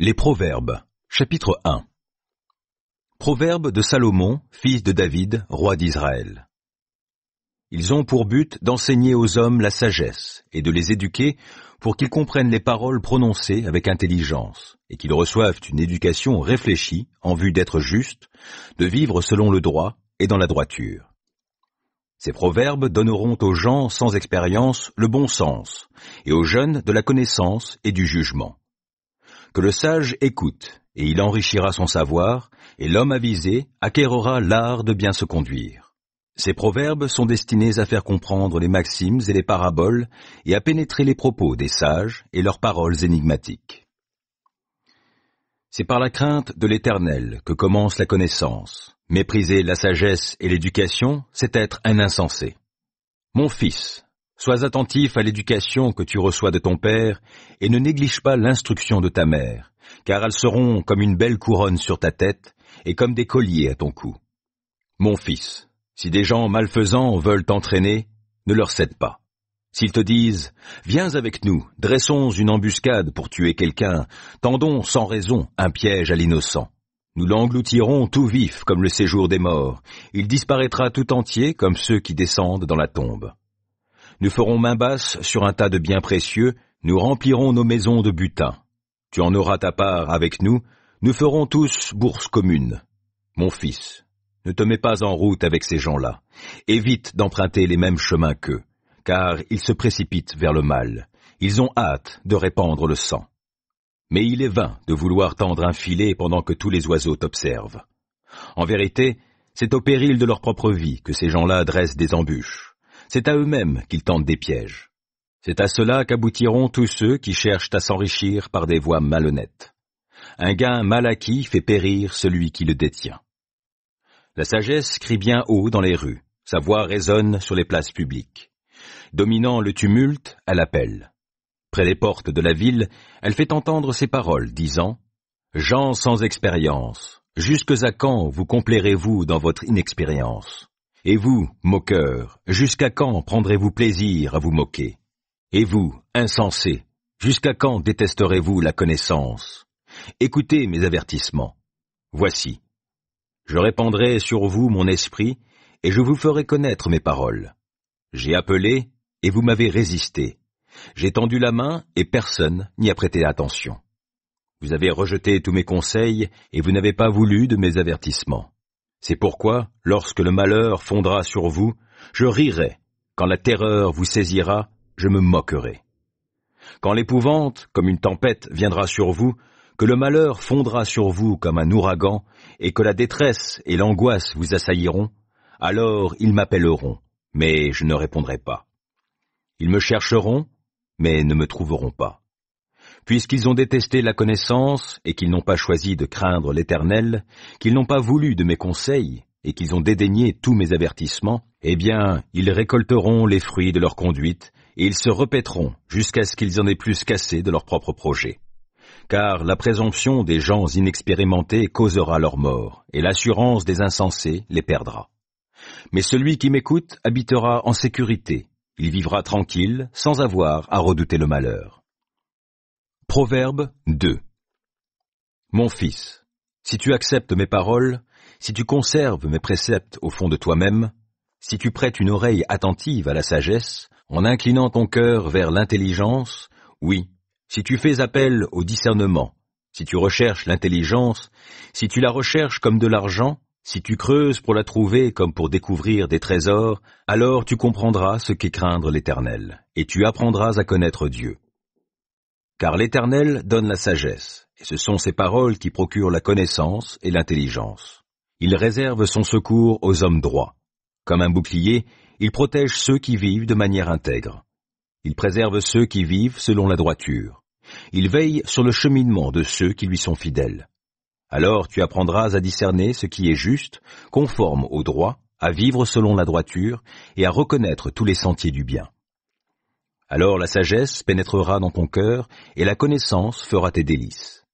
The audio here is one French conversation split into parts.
Les Proverbes, chapitre 1 Proverbes de Salomon, fils de David, roi d'Israël. Ils ont pour but d'enseigner aux hommes la sagesse et de les éduquer pour qu'ils comprennent les paroles prononcées avec intelligence et qu'ils reçoivent une éducation réfléchie en vue d'être justes, de vivre selon le droit et dans la droiture. Ces proverbes donneront aux gens sans expérience le bon sens et aux jeunes de la connaissance et du jugement que le sage écoute, et il enrichira son savoir, et l'homme avisé acquérera l'art de bien se conduire. Ces proverbes sont destinés à faire comprendre les maximes et les paraboles, et à pénétrer les propos des sages et leurs paroles énigmatiques. C'est par la crainte de l'Éternel que commence la connaissance. Mépriser la sagesse et l'éducation, c'est être un insensé. Mon fils, Sois attentif à l'éducation que tu reçois de ton père, et ne néglige pas l'instruction de ta mère, car elles seront comme une belle couronne sur ta tête, et comme des colliers à ton cou. Mon fils, si des gens malfaisants veulent t'entraîner, ne leur cède pas. S'ils te disent ⁇ Viens avec nous, dressons une embuscade pour tuer quelqu'un, tendons sans raison un piège à l'innocent. Nous l'engloutirons tout vif comme le séjour des morts, il disparaîtra tout entier comme ceux qui descendent dans la tombe. Nous ferons main basse sur un tas de biens précieux, nous remplirons nos maisons de butin. Tu en auras ta part avec nous, nous ferons tous bourse commune. Mon fils, ne te mets pas en route avec ces gens-là. Évite d'emprunter les mêmes chemins qu'eux, car ils se précipitent vers le mal. Ils ont hâte de répandre le sang. Mais il est vain de vouloir tendre un filet pendant que tous les oiseaux t'observent. En vérité, c'est au péril de leur propre vie que ces gens-là dressent des embûches c'est à eux-mêmes qu'ils tentent des pièges. C'est à cela qu'aboutiront tous ceux qui cherchent à s'enrichir par des voies malhonnêtes. Un gain mal acquis fait périr celui qui le détient. La sagesse crie bien haut dans les rues, sa voix résonne sur les places publiques. Dominant le tumulte, elle appelle. Près les portes de la ville, elle fait entendre ses paroles, disant Jean sans expérience, jusques à quand vous complairez-vous dans votre inexpérience et vous, moqueurs, jusqu'à quand prendrez-vous plaisir à vous moquer Et vous, insensé, jusqu'à quand détesterez-vous la connaissance Écoutez mes avertissements. Voici. Je répandrai sur vous mon esprit, et je vous ferai connaître mes paroles. J'ai appelé, et vous m'avez résisté. J'ai tendu la main, et personne n'y a prêté attention. Vous avez rejeté tous mes conseils, et vous n'avez pas voulu de mes avertissements. C'est pourquoi, lorsque le malheur fondra sur vous, je rirai, quand la terreur vous saisira, je me moquerai. Quand l'épouvante, comme une tempête, viendra sur vous, que le malheur fondra sur vous comme un ouragan, et que la détresse et l'angoisse vous assailliront, alors ils m'appelleront, mais je ne répondrai pas. Ils me chercheront, mais ne me trouveront pas puisqu'ils ont détesté la connaissance et qu'ils n'ont pas choisi de craindre l'Éternel, qu'ils n'ont pas voulu de mes conseils et qu'ils ont dédaigné tous mes avertissements, eh bien, ils récolteront les fruits de leur conduite et ils se répéteront jusqu'à ce qu'ils en aient plus cassé de leurs propre projet. Car la présomption des gens inexpérimentés causera leur mort, et l'assurance des insensés les perdra. Mais celui qui m'écoute habitera en sécurité, il vivra tranquille, sans avoir à redouter le malheur. Proverbe 2 Mon fils, si tu acceptes mes paroles, si tu conserves mes préceptes au fond de toi-même, si tu prêtes une oreille attentive à la sagesse, en inclinant ton cœur vers l'intelligence, oui, si tu fais appel au discernement, si tu recherches l'intelligence, si tu la recherches comme de l'argent, si tu creuses pour la trouver comme pour découvrir des trésors, alors tu comprendras ce qu'est craindre l'Éternel, et tu apprendras à connaître Dieu. Car l'Éternel donne la sagesse, et ce sont ses paroles qui procurent la connaissance et l'intelligence. Il réserve son secours aux hommes droits. Comme un bouclier, il protège ceux qui vivent de manière intègre. Il préserve ceux qui vivent selon la droiture. Il veille sur le cheminement de ceux qui lui sont fidèles. Alors tu apprendras à discerner ce qui est juste, conforme au droit, à vivre selon la droiture et à reconnaître tous les sentiers du bien. Alors la sagesse pénétrera dans ton cœur, et la connaissance fera tes délices.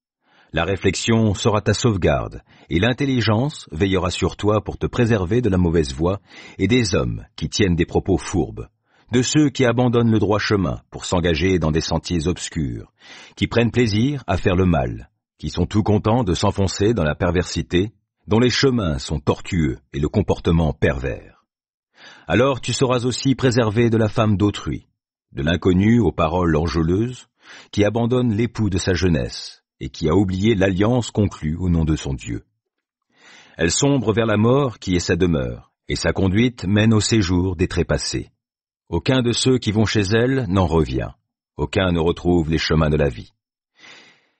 La réflexion sera ta sauvegarde, et l'intelligence veillera sur toi pour te préserver de la mauvaise voie et des hommes qui tiennent des propos fourbes, de ceux qui abandonnent le droit chemin pour s'engager dans des sentiers obscurs, qui prennent plaisir à faire le mal, qui sont tout contents de s'enfoncer dans la perversité, dont les chemins sont tortueux et le comportement pervers. Alors tu seras aussi préservé de la femme d'autrui, de l'inconnu aux paroles enjôleuses, qui abandonne l'époux de sa jeunesse et qui a oublié l'alliance conclue au nom de son Dieu. Elle sombre vers la mort qui est sa demeure, et sa conduite mène au séjour des trépassés. Aucun de ceux qui vont chez elle n'en revient, aucun ne retrouve les chemins de la vie.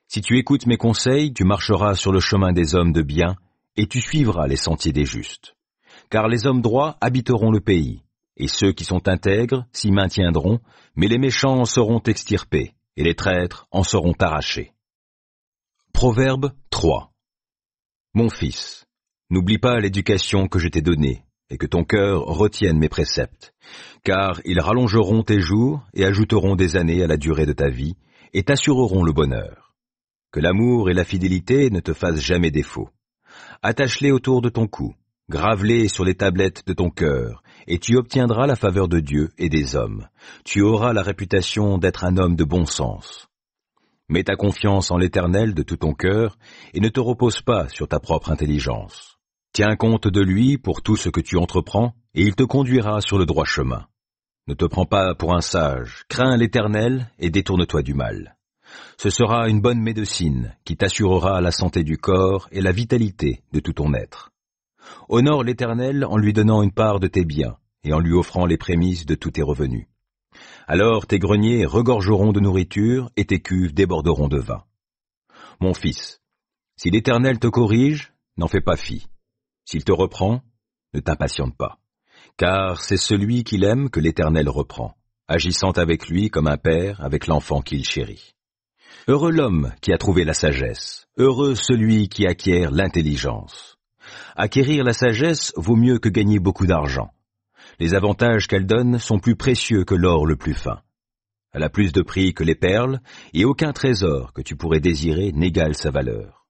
Si tu écoutes mes conseils, tu marcheras sur le chemin des hommes de bien, et tu suivras les sentiers des justes. Car les hommes droits habiteront le pays, et ceux qui sont intègres s'y maintiendront, mais les méchants en seront extirpés, et les traîtres en seront arrachés. Proverbe 3 Mon fils, n'oublie pas l'éducation que je t'ai donnée, et que ton cœur retienne mes préceptes, car ils rallongeront tes jours et ajouteront des années à la durée de ta vie, et t'assureront le bonheur. Que l'amour et la fidélité ne te fassent jamais défaut. Attache-les autour de ton cou, grave-les sur les tablettes de ton cœur, et tu obtiendras la faveur de Dieu et des hommes. Tu auras la réputation d'être un homme de bon sens. Mets ta confiance en l'Éternel de tout ton cœur, et ne te repose pas sur ta propre intelligence. Tiens compte de lui pour tout ce que tu entreprends, et il te conduira sur le droit chemin. Ne te prends pas pour un sage, crains l'Éternel et détourne-toi du mal. Ce sera une bonne médecine qui t'assurera la santé du corps et la vitalité de tout ton être. Honore l'Éternel en lui donnant une part de tes biens, et en lui offrant les prémices de tous tes revenus. Alors tes greniers regorgeront de nourriture, et tes cuves déborderont de vin. Mon fils, si l'Éternel te corrige, n'en fais pas fi. S'il te reprend, ne t'impatiente pas. Car c'est celui qu'il aime que l'Éternel reprend, agissant avec lui comme un père avec l'enfant qu'il chérit. Heureux l'homme qui a trouvé la sagesse, heureux celui qui acquiert l'intelligence Acquérir la sagesse vaut mieux que gagner beaucoup d'argent. Les avantages qu'elle donne sont plus précieux que l'or le plus fin. Elle a plus de prix que les perles, et aucun trésor que tu pourrais désirer n'égale sa valeur.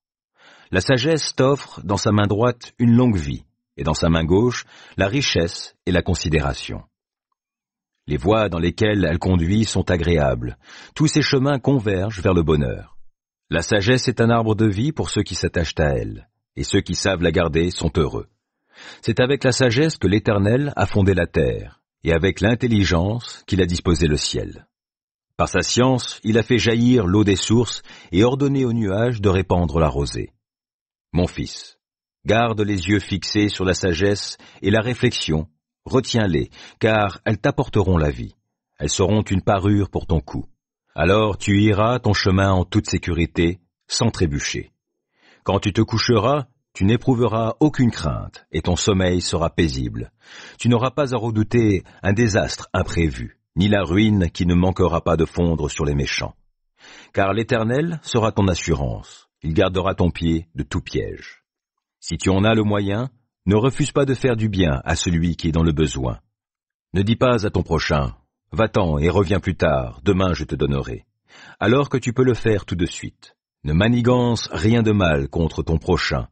La sagesse t'offre dans sa main droite une longue vie, et dans sa main gauche la richesse et la considération. Les voies dans lesquelles elle conduit sont agréables, tous ces chemins convergent vers le bonheur. La sagesse est un arbre de vie pour ceux qui s'attachent à elle et ceux qui savent la garder sont heureux. C'est avec la sagesse que l'Éternel a fondé la terre, et avec l'intelligence qu'il a disposé le ciel. Par sa science, il a fait jaillir l'eau des sources et ordonné aux nuages de répandre la rosée. Mon fils, garde les yeux fixés sur la sagesse et la réflexion, retiens-les, car elles t'apporteront la vie. Elles seront une parure pour ton cou. Alors tu iras ton chemin en toute sécurité, sans trébucher. Quand tu te coucheras, tu n'éprouveras aucune crainte et ton sommeil sera paisible. Tu n'auras pas à redouter un désastre imprévu, ni la ruine qui ne manquera pas de fondre sur les méchants. Car l'Éternel sera ton assurance, il gardera ton pied de tout piège. Si tu en as le moyen, ne refuse pas de faire du bien à celui qui est dans le besoin. Ne dis pas à ton prochain, va-t'en et reviens plus tard, demain je te donnerai, alors que tu peux le faire tout de suite. Ne manigance rien de mal contre ton prochain,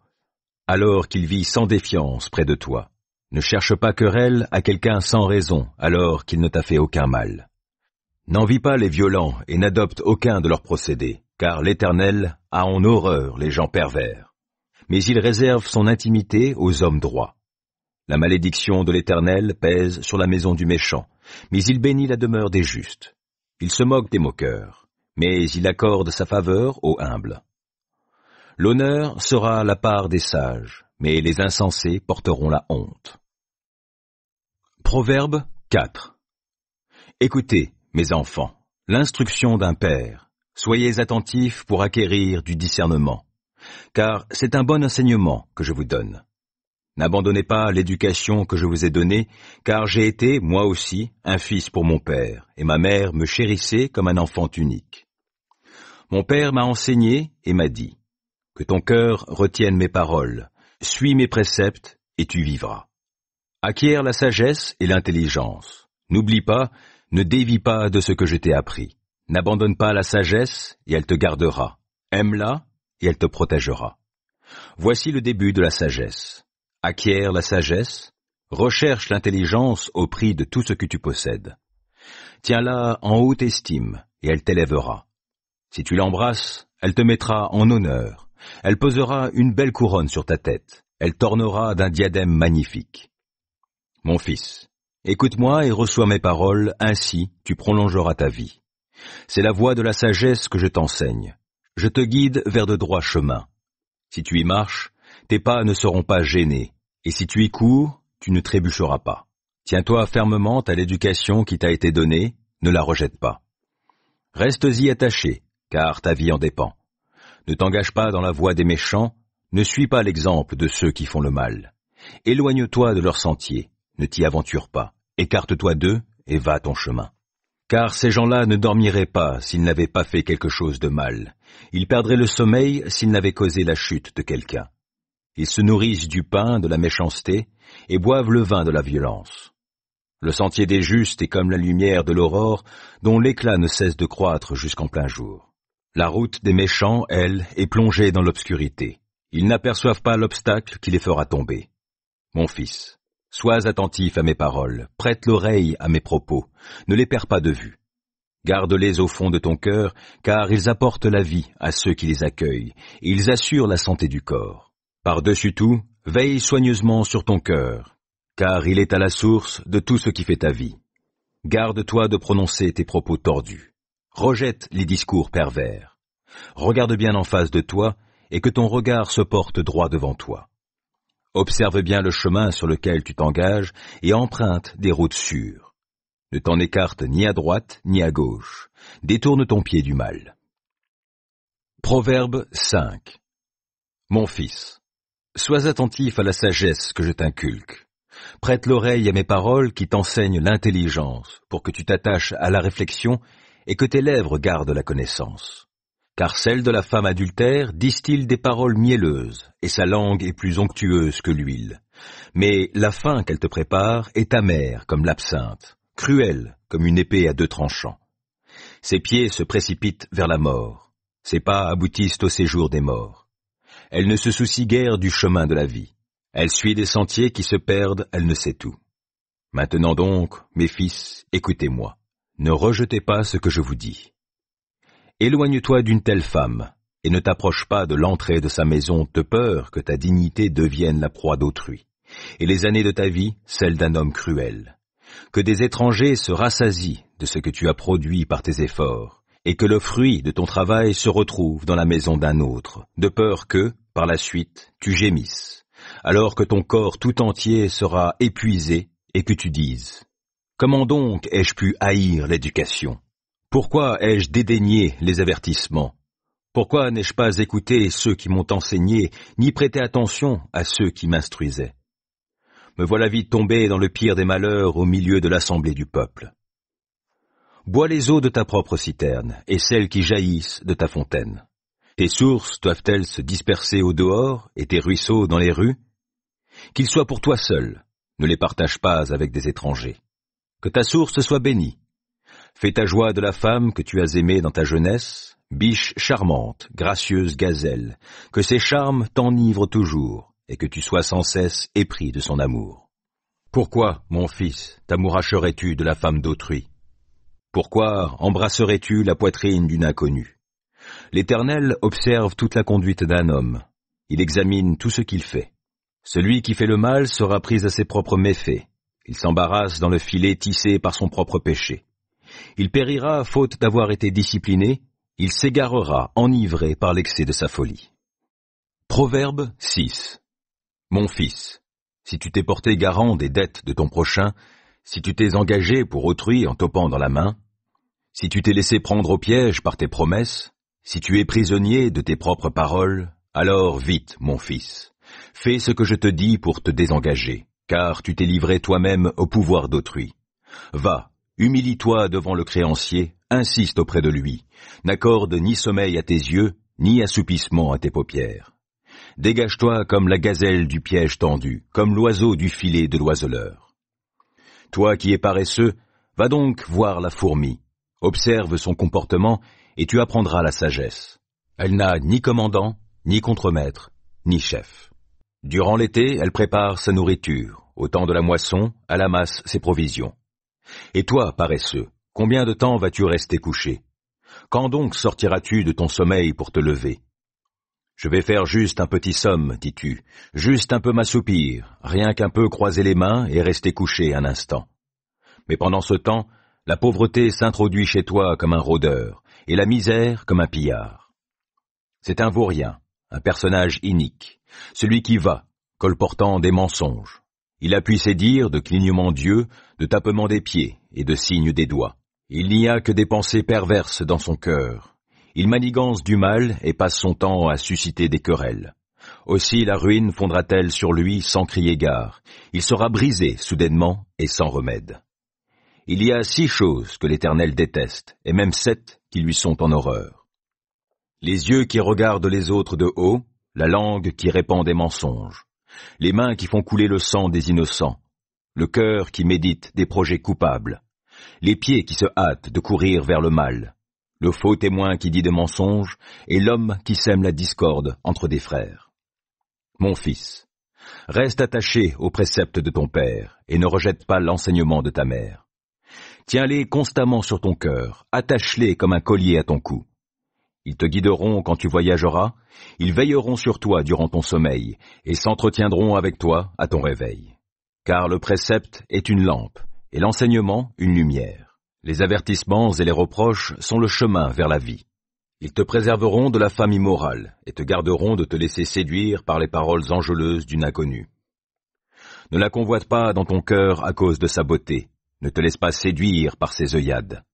alors qu'il vit sans défiance près de toi. Ne cherche pas querelle à quelqu'un sans raison, alors qu'il ne t'a fait aucun mal. N'envie pas les violents et n'adopte aucun de leurs procédés, car l'Éternel a en horreur les gens pervers. Mais il réserve son intimité aux hommes droits. La malédiction de l'Éternel pèse sur la maison du méchant, mais il bénit la demeure des justes. Il se moque des moqueurs mais il accorde sa faveur aux humbles. L'honneur sera la part des sages, mais les insensés porteront la honte. Proverbe 4 Écoutez, mes enfants, l'instruction d'un père. Soyez attentifs pour acquérir du discernement, car c'est un bon enseignement que je vous donne. N'abandonnez pas l'éducation que je vous ai donnée, car j'ai été, moi aussi, un fils pour mon père, et ma mère me chérissait comme un enfant unique. Mon père m'a enseigné et m'a dit, Que ton cœur retienne mes paroles, suis mes préceptes, et tu vivras. Acquière la sagesse et l'intelligence. N'oublie pas, ne dévie pas de ce que je t'ai appris. N'abandonne pas la sagesse, et elle te gardera. Aime-la, et elle te protégera. Voici le début de la sagesse. Acquière la sagesse, recherche l'intelligence au prix de tout ce que tu possèdes. Tiens-la en haute estime, et elle t'élèvera. Si tu l'embrasses, elle te mettra en honneur, elle posera une belle couronne sur ta tête, elle t'ornera d'un diadème magnifique. Mon fils, écoute-moi et reçois mes paroles, ainsi tu prolongeras ta vie. C'est la voie de la sagesse que je t'enseigne. Je te guide vers de droits chemins. Si tu y marches, tes pas ne seront pas gênés, et si tu y cours, tu ne trébucheras pas. Tiens-toi fermement à l'éducation qui t'a été donnée, ne la rejette pas. Reste-y attaché, car ta vie en dépend. Ne t'engage pas dans la voie des méchants, ne suis pas l'exemple de ceux qui font le mal. Éloigne-toi de leur sentier, ne t'y aventure pas, écarte-toi d'eux et va ton chemin. Car ces gens-là ne dormiraient pas s'ils n'avaient pas fait quelque chose de mal, ils perdraient le sommeil s'ils n'avaient causé la chute de quelqu'un. Ils se nourrissent du pain de la méchanceté et boivent le vin de la violence. Le sentier des justes est comme la lumière de l'aurore dont l'éclat ne cesse de croître jusqu'en plein jour. La route des méchants, elle, est plongée dans l'obscurité. Ils n'aperçoivent pas l'obstacle qui les fera tomber. Mon fils, sois attentif à mes paroles, prête l'oreille à mes propos, ne les perds pas de vue. Garde-les au fond de ton cœur, car ils apportent la vie à ceux qui les accueillent, et ils assurent la santé du corps. Par-dessus tout, veille soigneusement sur ton cœur, car il est à la source de tout ce qui fait ta vie. Garde-toi de prononcer tes propos tordus. Rejette les discours pervers. Regarde bien en face de toi et que ton regard se porte droit devant toi. Observe bien le chemin sur lequel tu t'engages et emprunte des routes sûres. Ne t'en écarte ni à droite ni à gauche. Détourne ton pied du mal. Proverbe 5 Mon fils, Sois attentif à la sagesse que je t'inculque. Prête l'oreille à mes paroles qui t'enseignent l'intelligence, pour que tu t'attaches à la réflexion et que tes lèvres gardent la connaissance. Car celle de la femme adultère distille des paroles mielleuses, et sa langue est plus onctueuse que l'huile. Mais la fin qu'elle te prépare est amère comme l'absinthe, cruelle comme une épée à deux tranchants. Ses pieds se précipitent vers la mort, ses pas aboutissent au séjour des morts. Elle ne se soucie guère du chemin de la vie. Elle suit des sentiers qui se perdent, elle ne sait tout. Maintenant donc, mes fils, écoutez-moi. Ne rejetez pas ce que je vous dis. Éloigne-toi d'une telle femme, et ne t'approche pas de l'entrée de sa maison de peur que ta dignité devienne la proie d'autrui, et les années de ta vie celles d'un homme cruel. Que des étrangers se rassasient de ce que tu as produit par tes efforts, et que le fruit de ton travail se retrouve dans la maison d'un autre, de peur que, par la suite, tu gémisses, alors que ton corps tout entier sera épuisé et que tu dises ⁇ Comment donc ai-je pu haïr l'éducation Pourquoi ai-je dédaigné les avertissements Pourquoi n'ai-je pas écouté ceux qui m'ont enseigné, ni prêté attention à ceux qui m'instruisaient Me voilà vite tombé dans le pire des malheurs au milieu de l'assemblée du peuple. Bois les eaux de ta propre citerne, et celles qui jaillissent de ta fontaine. Tes sources doivent-elles se disperser au dehors, et tes ruisseaux dans les rues Qu'ils soient pour toi seul, ne les partage pas avec des étrangers. Que ta source soit bénie. Fais ta joie de la femme que tu as aimée dans ta jeunesse, biche charmante, gracieuse gazelle, que ses charmes t'enivrent toujours, et que tu sois sans cesse épris de son amour. Pourquoi, mon fils, t'amouracherais-tu de la femme d'autrui pourquoi embrasserais-tu la poitrine d'une inconnue L'Éternel observe toute la conduite d'un homme. Il examine tout ce qu'il fait. Celui qui fait le mal sera pris à ses propres méfaits. Il s'embarrasse dans le filet tissé par son propre péché. Il périra faute d'avoir été discipliné, il s'égarera enivré par l'excès de sa folie. Proverbe 6 Mon fils, si tu t'es porté garant des dettes de ton prochain, si tu t'es engagé pour autrui en topant dans la main, si tu t'es laissé prendre au piège par tes promesses, si tu es prisonnier de tes propres paroles, alors vite, mon fils, fais ce que je te dis pour te désengager, car tu t'es livré toi-même au pouvoir d'autrui. Va, humilie-toi devant le créancier, insiste auprès de lui, n'accorde ni sommeil à tes yeux, ni assoupissement à tes paupières. Dégage-toi comme la gazelle du piège tendu, comme l'oiseau du filet de l'oiseleur. Toi qui es paresseux, va donc voir la fourmi, observe son comportement, et tu apprendras la sagesse. Elle n'a ni commandant, ni contremaître, ni chef. Durant l'été, elle prépare sa nourriture, au temps de la moisson, elle amasse ses provisions. Et toi, paresseux, combien de temps vas-tu rester couché Quand donc sortiras-tu de ton sommeil pour te lever je vais faire juste un petit somme, dis-tu, juste un peu m'assoupir, rien qu'un peu croiser les mains et rester couché un instant. Mais pendant ce temps, la pauvreté s'introduit chez toi comme un rôdeur, et la misère comme un pillard. C'est un vaurien, un personnage inique, celui qui va, colportant des mensonges. Il appuie ses dires de clignements d'yeux, de tapements des pieds et de signes des doigts. Il n'y a que des pensées perverses dans son cœur, il manigance du mal et passe son temps à susciter des querelles. Aussi la ruine fondra-t-elle sur lui sans crier gare. Il sera brisé soudainement et sans remède. Il y a six choses que l'Éternel déteste, et même sept qui lui sont en horreur. Les yeux qui regardent les autres de haut, la langue qui répand des mensonges, les mains qui font couler le sang des innocents, le cœur qui médite des projets coupables, les pieds qui se hâtent de courir vers le mal, le faux témoin qui dit des mensonges, et l'homme qui sème la discorde entre des frères. Mon fils, reste attaché aux préceptes de ton père, et ne rejette pas l'enseignement de ta mère. Tiens-les constamment sur ton cœur, attache-les comme un collier à ton cou. Ils te guideront quand tu voyageras, ils veilleront sur toi durant ton sommeil, et s'entretiendront avec toi à ton réveil. Car le précepte est une lampe, et l'enseignement une lumière. Les avertissements et les reproches sont le chemin vers la vie. Ils te préserveront de la femme immorale et te garderont de te laisser séduire par les paroles enjôleuses d'une inconnue. Ne la convoite pas dans ton cœur à cause de sa beauté, ne te laisse pas séduire par ses œillades.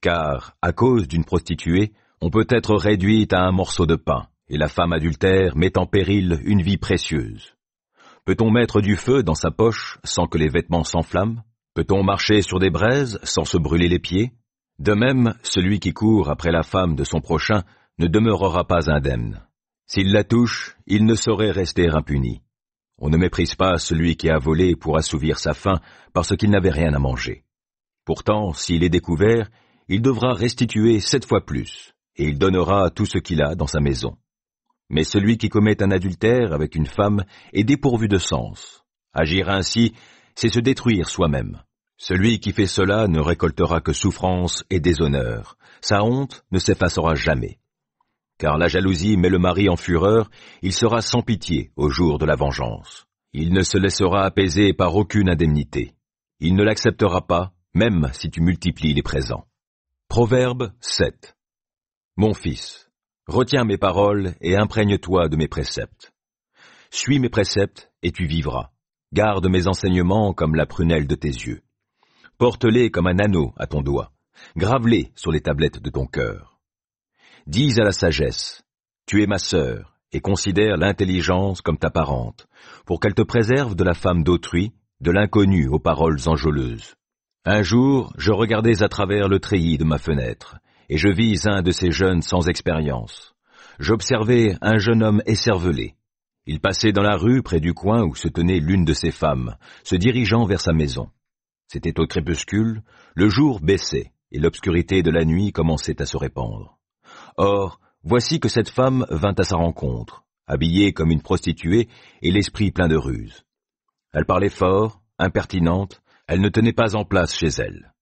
Car, à cause d'une prostituée, on peut être réduite à un morceau de pain, et la femme adultère met en péril une vie précieuse. Peut-on mettre du feu dans sa poche sans que les vêtements s'enflamment Peut-on marcher sur des braises sans se brûler les pieds De même, celui qui court après la femme de son prochain ne demeurera pas indemne. S'il la touche, il ne saurait rester impuni. On ne méprise pas celui qui a volé pour assouvir sa faim parce qu'il n'avait rien à manger. Pourtant, s'il est découvert, il devra restituer sept fois plus, et il donnera tout ce qu'il a dans sa maison. Mais celui qui commet un adultère avec une femme est dépourvu de sens. Agir ainsi c'est se détruire soi-même. Celui qui fait cela ne récoltera que souffrance et déshonneur. Sa honte ne s'effacera jamais. Car la jalousie met le mari en fureur, il sera sans pitié au jour de la vengeance. Il ne se laissera apaiser par aucune indemnité. Il ne l'acceptera pas, même si tu multiplies les présents. Proverbe 7 Mon fils, retiens mes paroles et imprègne-toi de mes préceptes. Suis mes préceptes et tu vivras Garde mes enseignements comme la prunelle de tes yeux. Porte-les comme un anneau à ton doigt. Grave-les sur les tablettes de ton cœur. Dis à la sagesse, tu es ma sœur, et considère l'intelligence comme ta parente, pour qu'elle te préserve de la femme d'autrui, de l'inconnu aux paroles enjôleuses. Un jour, je regardais à travers le treillis de ma fenêtre, et je vis un de ces jeunes sans expérience. J'observais un jeune homme écervelé, il passait dans la rue près du coin où se tenait l'une de ses femmes, se dirigeant vers sa maison. C'était au crépuscule, le jour baissait, et l'obscurité de la nuit commençait à se répandre. Or, voici que cette femme vint à sa rencontre, habillée comme une prostituée et l'esprit plein de ruse. Elle parlait fort, impertinente, elle ne tenait pas en place chez elle.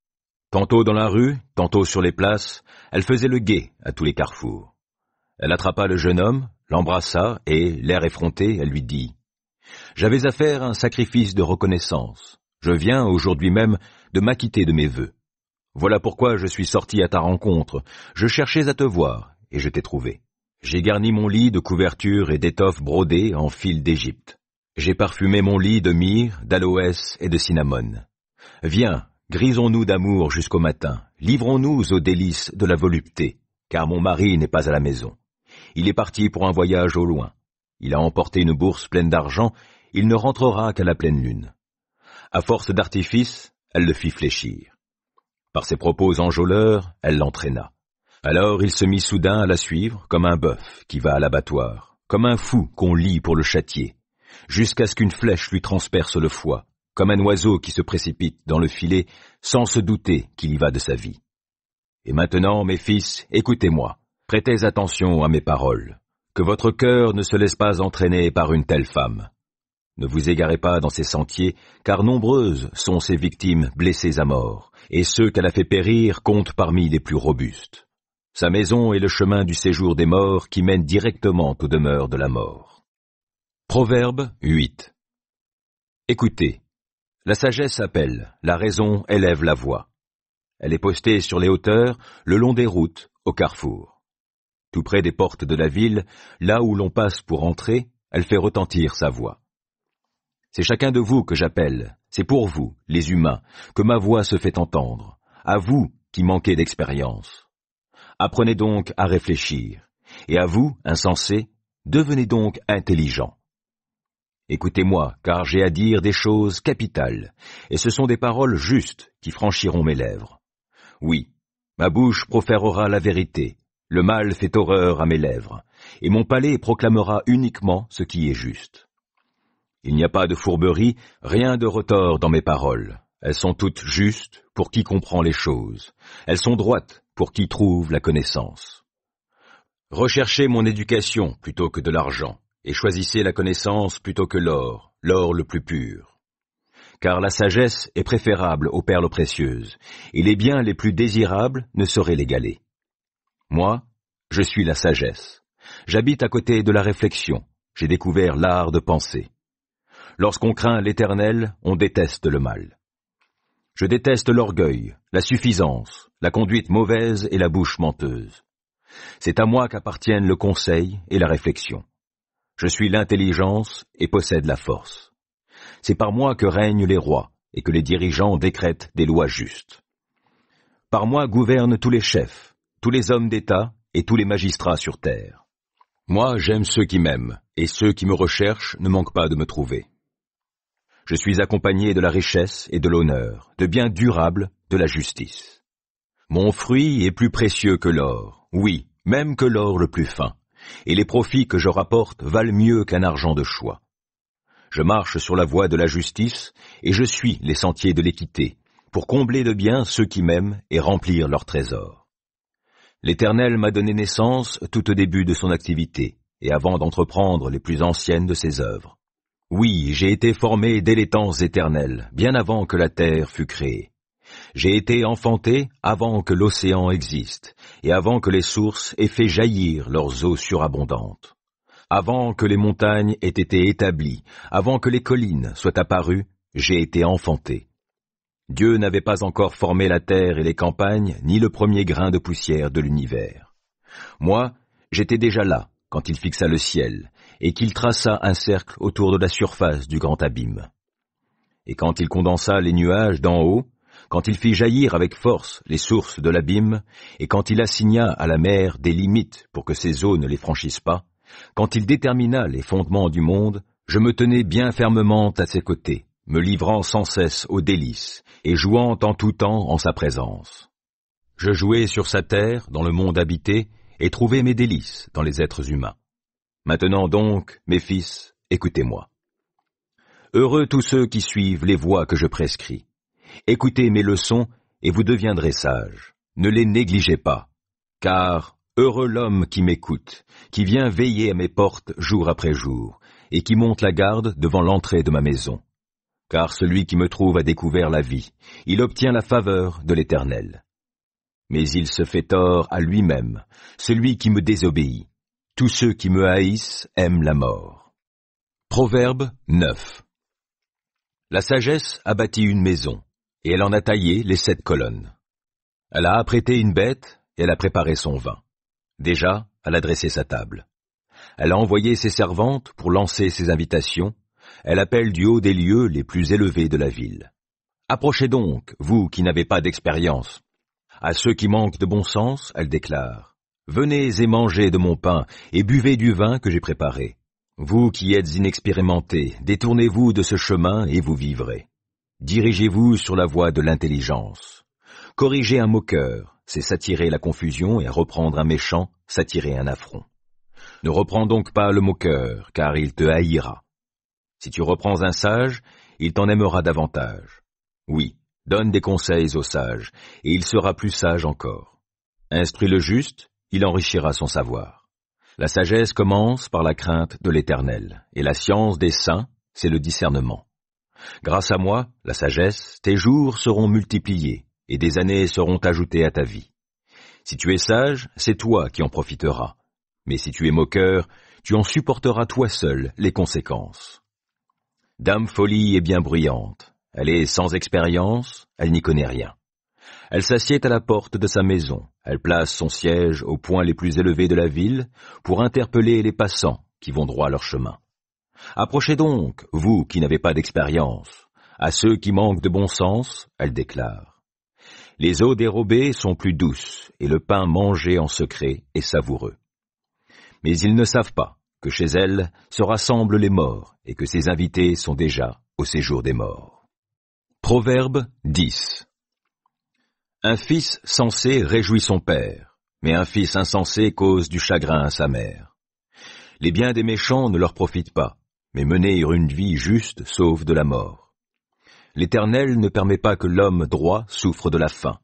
Tantôt dans la rue, tantôt sur les places, elle faisait le guet à tous les carrefours. Elle attrapa le jeune homme, l'embrassa, et, l'air effronté, elle lui dit J'avais à faire un sacrifice de reconnaissance. Je viens, aujourd'hui même, de m'acquitter de mes vœux. Voilà pourquoi je suis sorti à ta rencontre. Je cherchais à te voir, et je t'ai trouvé. J'ai garni mon lit de couvertures et d'étoffes brodées en fil d'Égypte. J'ai parfumé mon lit de myrrhe, d'aloès et de cinnamone. Viens, grisons-nous d'amour jusqu'au matin, livrons-nous aux délices de la volupté, car mon mari n'est pas à la maison. Il est parti pour un voyage au loin. Il a emporté une bourse pleine d'argent, il ne rentrera qu'à la pleine lune. À force d'artifice, elle le fit fléchir. Par ses propos enjôleurs, elle l'entraîna. Alors il se mit soudain à la suivre, comme un bœuf qui va à l'abattoir, comme un fou qu'on lit pour le châtier, jusqu'à ce qu'une flèche lui transperce le foie, comme un oiseau qui se précipite dans le filet sans se douter qu'il y va de sa vie. Et maintenant, mes fils, écoutez-moi. Prêtez attention à mes paroles, que votre cœur ne se laisse pas entraîner par une telle femme. Ne vous égarez pas dans ses sentiers, car nombreuses sont ses victimes blessées à mort, et ceux qu'elle a fait périr comptent parmi les plus robustes. Sa maison est le chemin du séjour des morts qui mène directement aux demeures de la mort. Proverbe 8 Écoutez, la sagesse appelle, la raison élève la voix. Elle est postée sur les hauteurs, le long des routes, au carrefour. Tout près des portes de la ville, là où l'on passe pour entrer, elle fait retentir sa voix. C'est chacun de vous que j'appelle, c'est pour vous, les humains, que ma voix se fait entendre, à vous qui manquez d'expérience. Apprenez donc à réfléchir, et à vous, insensés, devenez donc intelligents. Écoutez-moi, car j'ai à dire des choses capitales, et ce sont des paroles justes qui franchiront mes lèvres. Oui, ma bouche proférera la vérité, le mal fait horreur à mes lèvres, et mon palais proclamera uniquement ce qui est juste. Il n'y a pas de fourberie, rien de retors dans mes paroles. Elles sont toutes justes pour qui comprend les choses. Elles sont droites pour qui trouve la connaissance. Recherchez mon éducation plutôt que de l'argent, et choisissez la connaissance plutôt que l'or, l'or le plus pur. Car la sagesse est préférable aux perles précieuses, et les biens les plus désirables ne seraient l'égaler. Moi, je suis la sagesse. J'habite à côté de la réflexion. J'ai découvert l'art de penser. Lorsqu'on craint l'éternel, on déteste le mal. Je déteste l'orgueil, la suffisance, la conduite mauvaise et la bouche menteuse. C'est à moi qu'appartiennent le conseil et la réflexion. Je suis l'intelligence et possède la force. C'est par moi que règnent les rois et que les dirigeants décrètent des lois justes. Par moi gouvernent tous les chefs, tous les hommes d'État et tous les magistrats sur terre. Moi j'aime ceux qui m'aiment, et ceux qui me recherchent ne manquent pas de me trouver. Je suis accompagné de la richesse et de l'honneur, de biens durables, de la justice. Mon fruit est plus précieux que l'or, oui, même que l'or le plus fin, et les profits que je rapporte valent mieux qu'un argent de choix. Je marche sur la voie de la justice, et je suis les sentiers de l'équité, pour combler de bien ceux qui m'aiment et remplir leurs trésors. L'Éternel m'a donné naissance tout au début de son activité, et avant d'entreprendre les plus anciennes de ses œuvres. Oui, j'ai été formé dès les temps éternels, bien avant que la terre fût créée. J'ai été enfanté avant que l'océan existe, et avant que les sources aient fait jaillir leurs eaux surabondantes. Avant que les montagnes aient été établies, avant que les collines soient apparues, j'ai été enfanté. Dieu n'avait pas encore formé la terre et les campagnes, ni le premier grain de poussière de l'univers. Moi, j'étais déjà là quand il fixa le ciel, et qu'il traça un cercle autour de la surface du grand abîme. Et quand il condensa les nuages d'en haut, quand il fit jaillir avec force les sources de l'abîme, et quand il assigna à la mer des limites pour que ses eaux ne les franchissent pas, quand il détermina les fondements du monde, je me tenais bien fermement à ses côtés, me livrant sans cesse aux délices, et jouant en tout temps en sa présence. Je jouais sur sa terre, dans le monde habité, et trouvais mes délices dans les êtres humains. Maintenant donc, mes fils, écoutez-moi. Heureux tous ceux qui suivent les voies que je prescris. Écoutez mes leçons, et vous deviendrez sages. Ne les négligez pas, car heureux l'homme qui m'écoute, qui vient veiller à mes portes jour après jour, et qui monte la garde devant l'entrée de ma maison car celui qui me trouve a découvert la vie, il obtient la faveur de l'Éternel. Mais il se fait tort à lui-même, celui qui me désobéit. Tous ceux qui me haïssent aiment la mort. Proverbe 9 La sagesse a bâti une maison, et elle en a taillé les sept colonnes. Elle a apprêté une bête, et elle a préparé son vin. Déjà, elle a dressé sa table. Elle a envoyé ses servantes pour lancer ses invitations, elle appelle du haut des lieux les plus élevés de la ville. Approchez donc, vous qui n'avez pas d'expérience. À ceux qui manquent de bon sens, elle déclare. Venez et mangez de mon pain, et buvez du vin que j'ai préparé. Vous qui êtes inexpérimentés, détournez-vous de ce chemin et vous vivrez. Dirigez-vous sur la voie de l'intelligence. Corriger un moqueur, c'est s'attirer la confusion et reprendre un méchant, s'attirer un affront. Ne reprends donc pas le moqueur, car il te haïra. Si tu reprends un sage, il t'en aimera davantage. Oui, donne des conseils au sage, et il sera plus sage encore. Instruis le juste, il enrichira son savoir. La sagesse commence par la crainte de l'Éternel, et la science des saints, c'est le discernement. Grâce à moi, la sagesse, tes jours seront multipliés, et des années seront ajoutées à ta vie. Si tu es sage, c'est toi qui en profiteras. Mais si tu es moqueur, tu en supporteras toi seul les conséquences. Dame folie est bien bruyante. Elle est sans expérience, elle n'y connaît rien. Elle s'assied à la porte de sa maison, elle place son siège au point les plus élevés de la ville pour interpeller les passants qui vont droit leur chemin. Approchez donc, vous qui n'avez pas d'expérience. À ceux qui manquent de bon sens, elle déclare. Les eaux dérobées sont plus douces et le pain mangé en secret est savoureux. Mais ils ne savent pas que chez elle se rassemblent les morts et que ses invités sont déjà au séjour des morts. Proverbe 10 Un fils sensé réjouit son père, mais un fils insensé cause du chagrin à sa mère. Les biens des méchants ne leur profitent pas, mais mener une vie juste sauve de la mort. L'Éternel ne permet pas que l'homme droit souffre de la faim,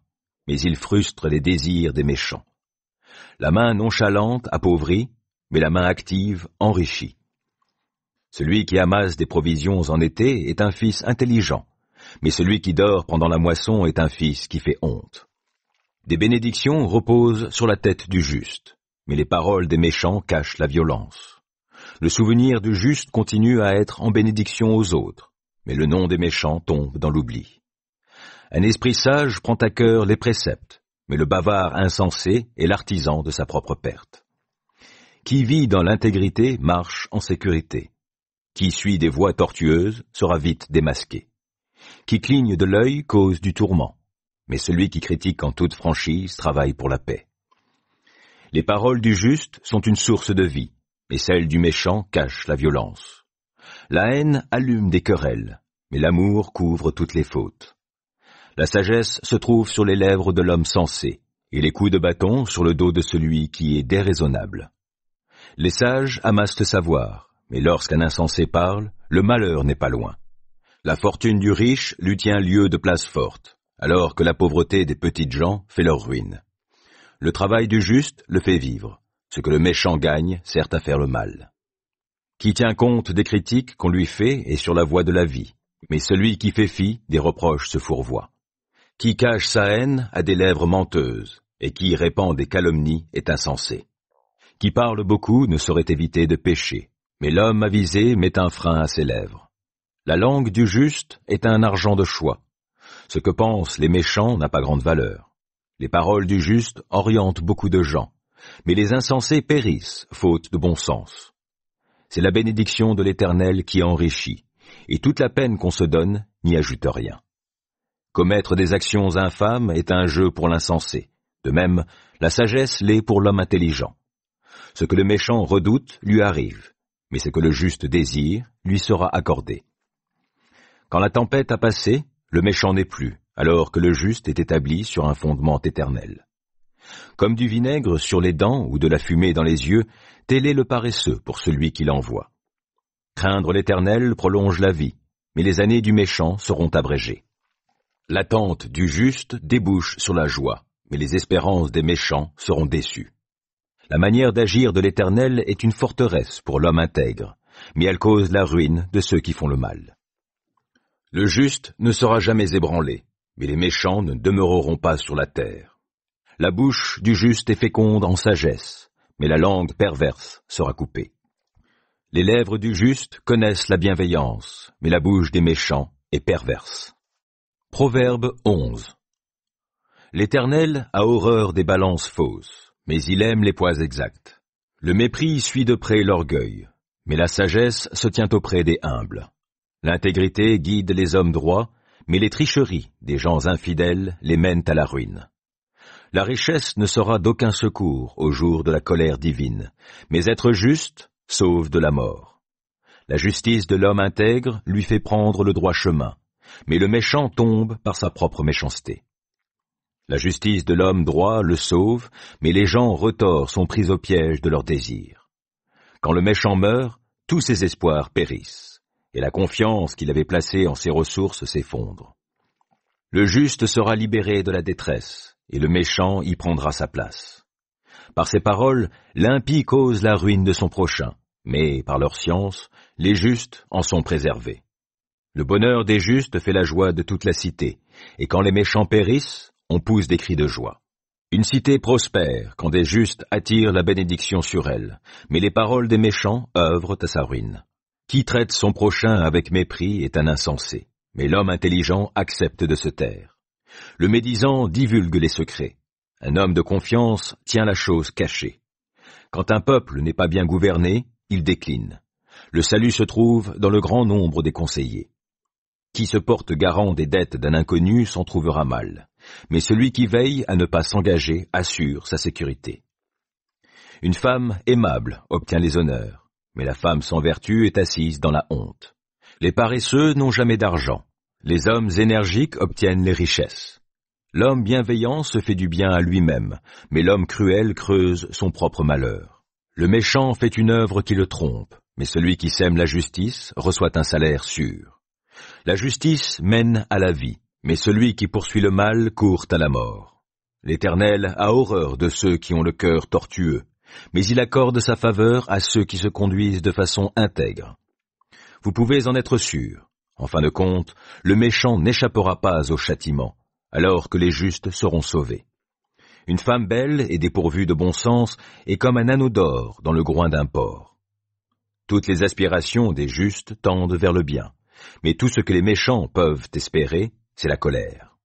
mais il frustre les désirs des méchants. La main nonchalante appauvrit, mais la main active enrichit. Celui qui amasse des provisions en été est un fils intelligent, mais celui qui dort pendant la moisson est un fils qui fait honte. Des bénédictions reposent sur la tête du juste, mais les paroles des méchants cachent la violence. Le souvenir du juste continue à être en bénédiction aux autres, mais le nom des méchants tombe dans l'oubli. Un esprit sage prend à cœur les préceptes, mais le bavard insensé est l'artisan de sa propre perte. Qui vit dans l'intégrité marche en sécurité. Qui suit des voies tortueuses sera vite démasqué. Qui cligne de l'œil cause du tourment. Mais celui qui critique en toute franchise travaille pour la paix. Les paroles du juste sont une source de vie, mais celles du méchant cachent la violence. La haine allume des querelles, mais l'amour couvre toutes les fautes. La sagesse se trouve sur les lèvres de l'homme sensé, et les coups de bâton sur le dos de celui qui est déraisonnable. Les sages amassent le savoir, mais lorsqu'un insensé parle, le malheur n'est pas loin. La fortune du riche lui tient lieu de place forte, alors que la pauvreté des petites gens fait leur ruine. Le travail du juste le fait vivre, ce que le méchant gagne sert à faire le mal. Qui tient compte des critiques qu'on lui fait est sur la voie de la vie, mais celui qui fait fi des reproches se fourvoie. Qui cache sa haine a des lèvres menteuses, et qui répand des calomnies est insensé qui parle beaucoup ne saurait éviter de pécher, mais l'homme avisé met un frein à ses lèvres. La langue du juste est un argent de choix. Ce que pensent les méchants n'a pas grande valeur. Les paroles du juste orientent beaucoup de gens, mais les insensés périssent, faute de bon sens. C'est la bénédiction de l'Éternel qui enrichit, et toute la peine qu'on se donne n'y ajoute rien. Commettre des actions infâmes est un jeu pour l'insensé, de même la sagesse l'est pour l'homme intelligent. Ce que le méchant redoute lui arrive, mais ce que le juste désire lui sera accordé. Quand la tempête a passé, le méchant n'est plus, alors que le juste est établi sur un fondement éternel. Comme du vinaigre sur les dents ou de la fumée dans les yeux, tel est le paresseux pour celui qui l'envoie. Craindre l'Éternel prolonge la vie, mais les années du méchant seront abrégées. L'attente du juste débouche sur la joie, mais les espérances des méchants seront déçues. La manière d'agir de l'Éternel est une forteresse pour l'homme intègre, mais elle cause la ruine de ceux qui font le mal. Le juste ne sera jamais ébranlé, mais les méchants ne demeureront pas sur la terre. La bouche du juste est féconde en sagesse, mais la langue perverse sera coupée. Les lèvres du juste connaissent la bienveillance, mais la bouche des méchants est perverse. Proverbe 11 L'Éternel a horreur des balances fausses mais il aime les poids exacts. Le mépris suit de près l'orgueil, mais la sagesse se tient auprès des humbles. L'intégrité guide les hommes droits, mais les tricheries des gens infidèles les mènent à la ruine. La richesse ne sera d'aucun secours au jour de la colère divine, mais être juste sauve de la mort. La justice de l'homme intègre lui fait prendre le droit chemin, mais le méchant tombe par sa propre méchanceté. La justice de l'homme droit le sauve, mais les gens retors sont pris au piège de leurs désirs. Quand le méchant meurt, tous ses espoirs périssent, et la confiance qu'il avait placée en ses ressources s'effondre. Le juste sera libéré de la détresse, et le méchant y prendra sa place. Par ses paroles, l'impie cause la ruine de son prochain, mais par leur science, les justes en sont préservés. Le bonheur des justes fait la joie de toute la cité, et quand les méchants périssent, on pousse des cris de joie. Une cité prospère quand des justes attirent la bénédiction sur elle, mais les paroles des méchants œuvrent à sa ruine. Qui traite son prochain avec mépris est un insensé, mais l'homme intelligent accepte de se taire. Le médisant divulgue les secrets. Un homme de confiance tient la chose cachée. Quand un peuple n'est pas bien gouverné, il décline. Le salut se trouve dans le grand nombre des conseillers. Qui se porte garant des dettes d'un inconnu s'en trouvera mal mais celui qui veille à ne pas s'engager assure sa sécurité. Une femme aimable obtient les honneurs, mais la femme sans vertu est assise dans la honte. Les paresseux n'ont jamais d'argent, les hommes énergiques obtiennent les richesses. L'homme bienveillant se fait du bien à lui-même, mais l'homme cruel creuse son propre malheur. Le méchant fait une œuvre qui le trompe, mais celui qui sème la justice reçoit un salaire sûr. La justice mène à la vie, mais celui qui poursuit le mal court à la mort. L'Éternel a horreur de ceux qui ont le cœur tortueux, mais il accorde sa faveur à ceux qui se conduisent de façon intègre. Vous pouvez en être sûr. En fin de compte, le méchant n'échappera pas au châtiment, alors que les justes seront sauvés. Une femme belle et dépourvue de bon sens est comme un anneau d'or dans le groin d'un porc. Toutes les aspirations des justes tendent vers le bien, mais tout ce que les méchants peuvent espérer, c'est la colère.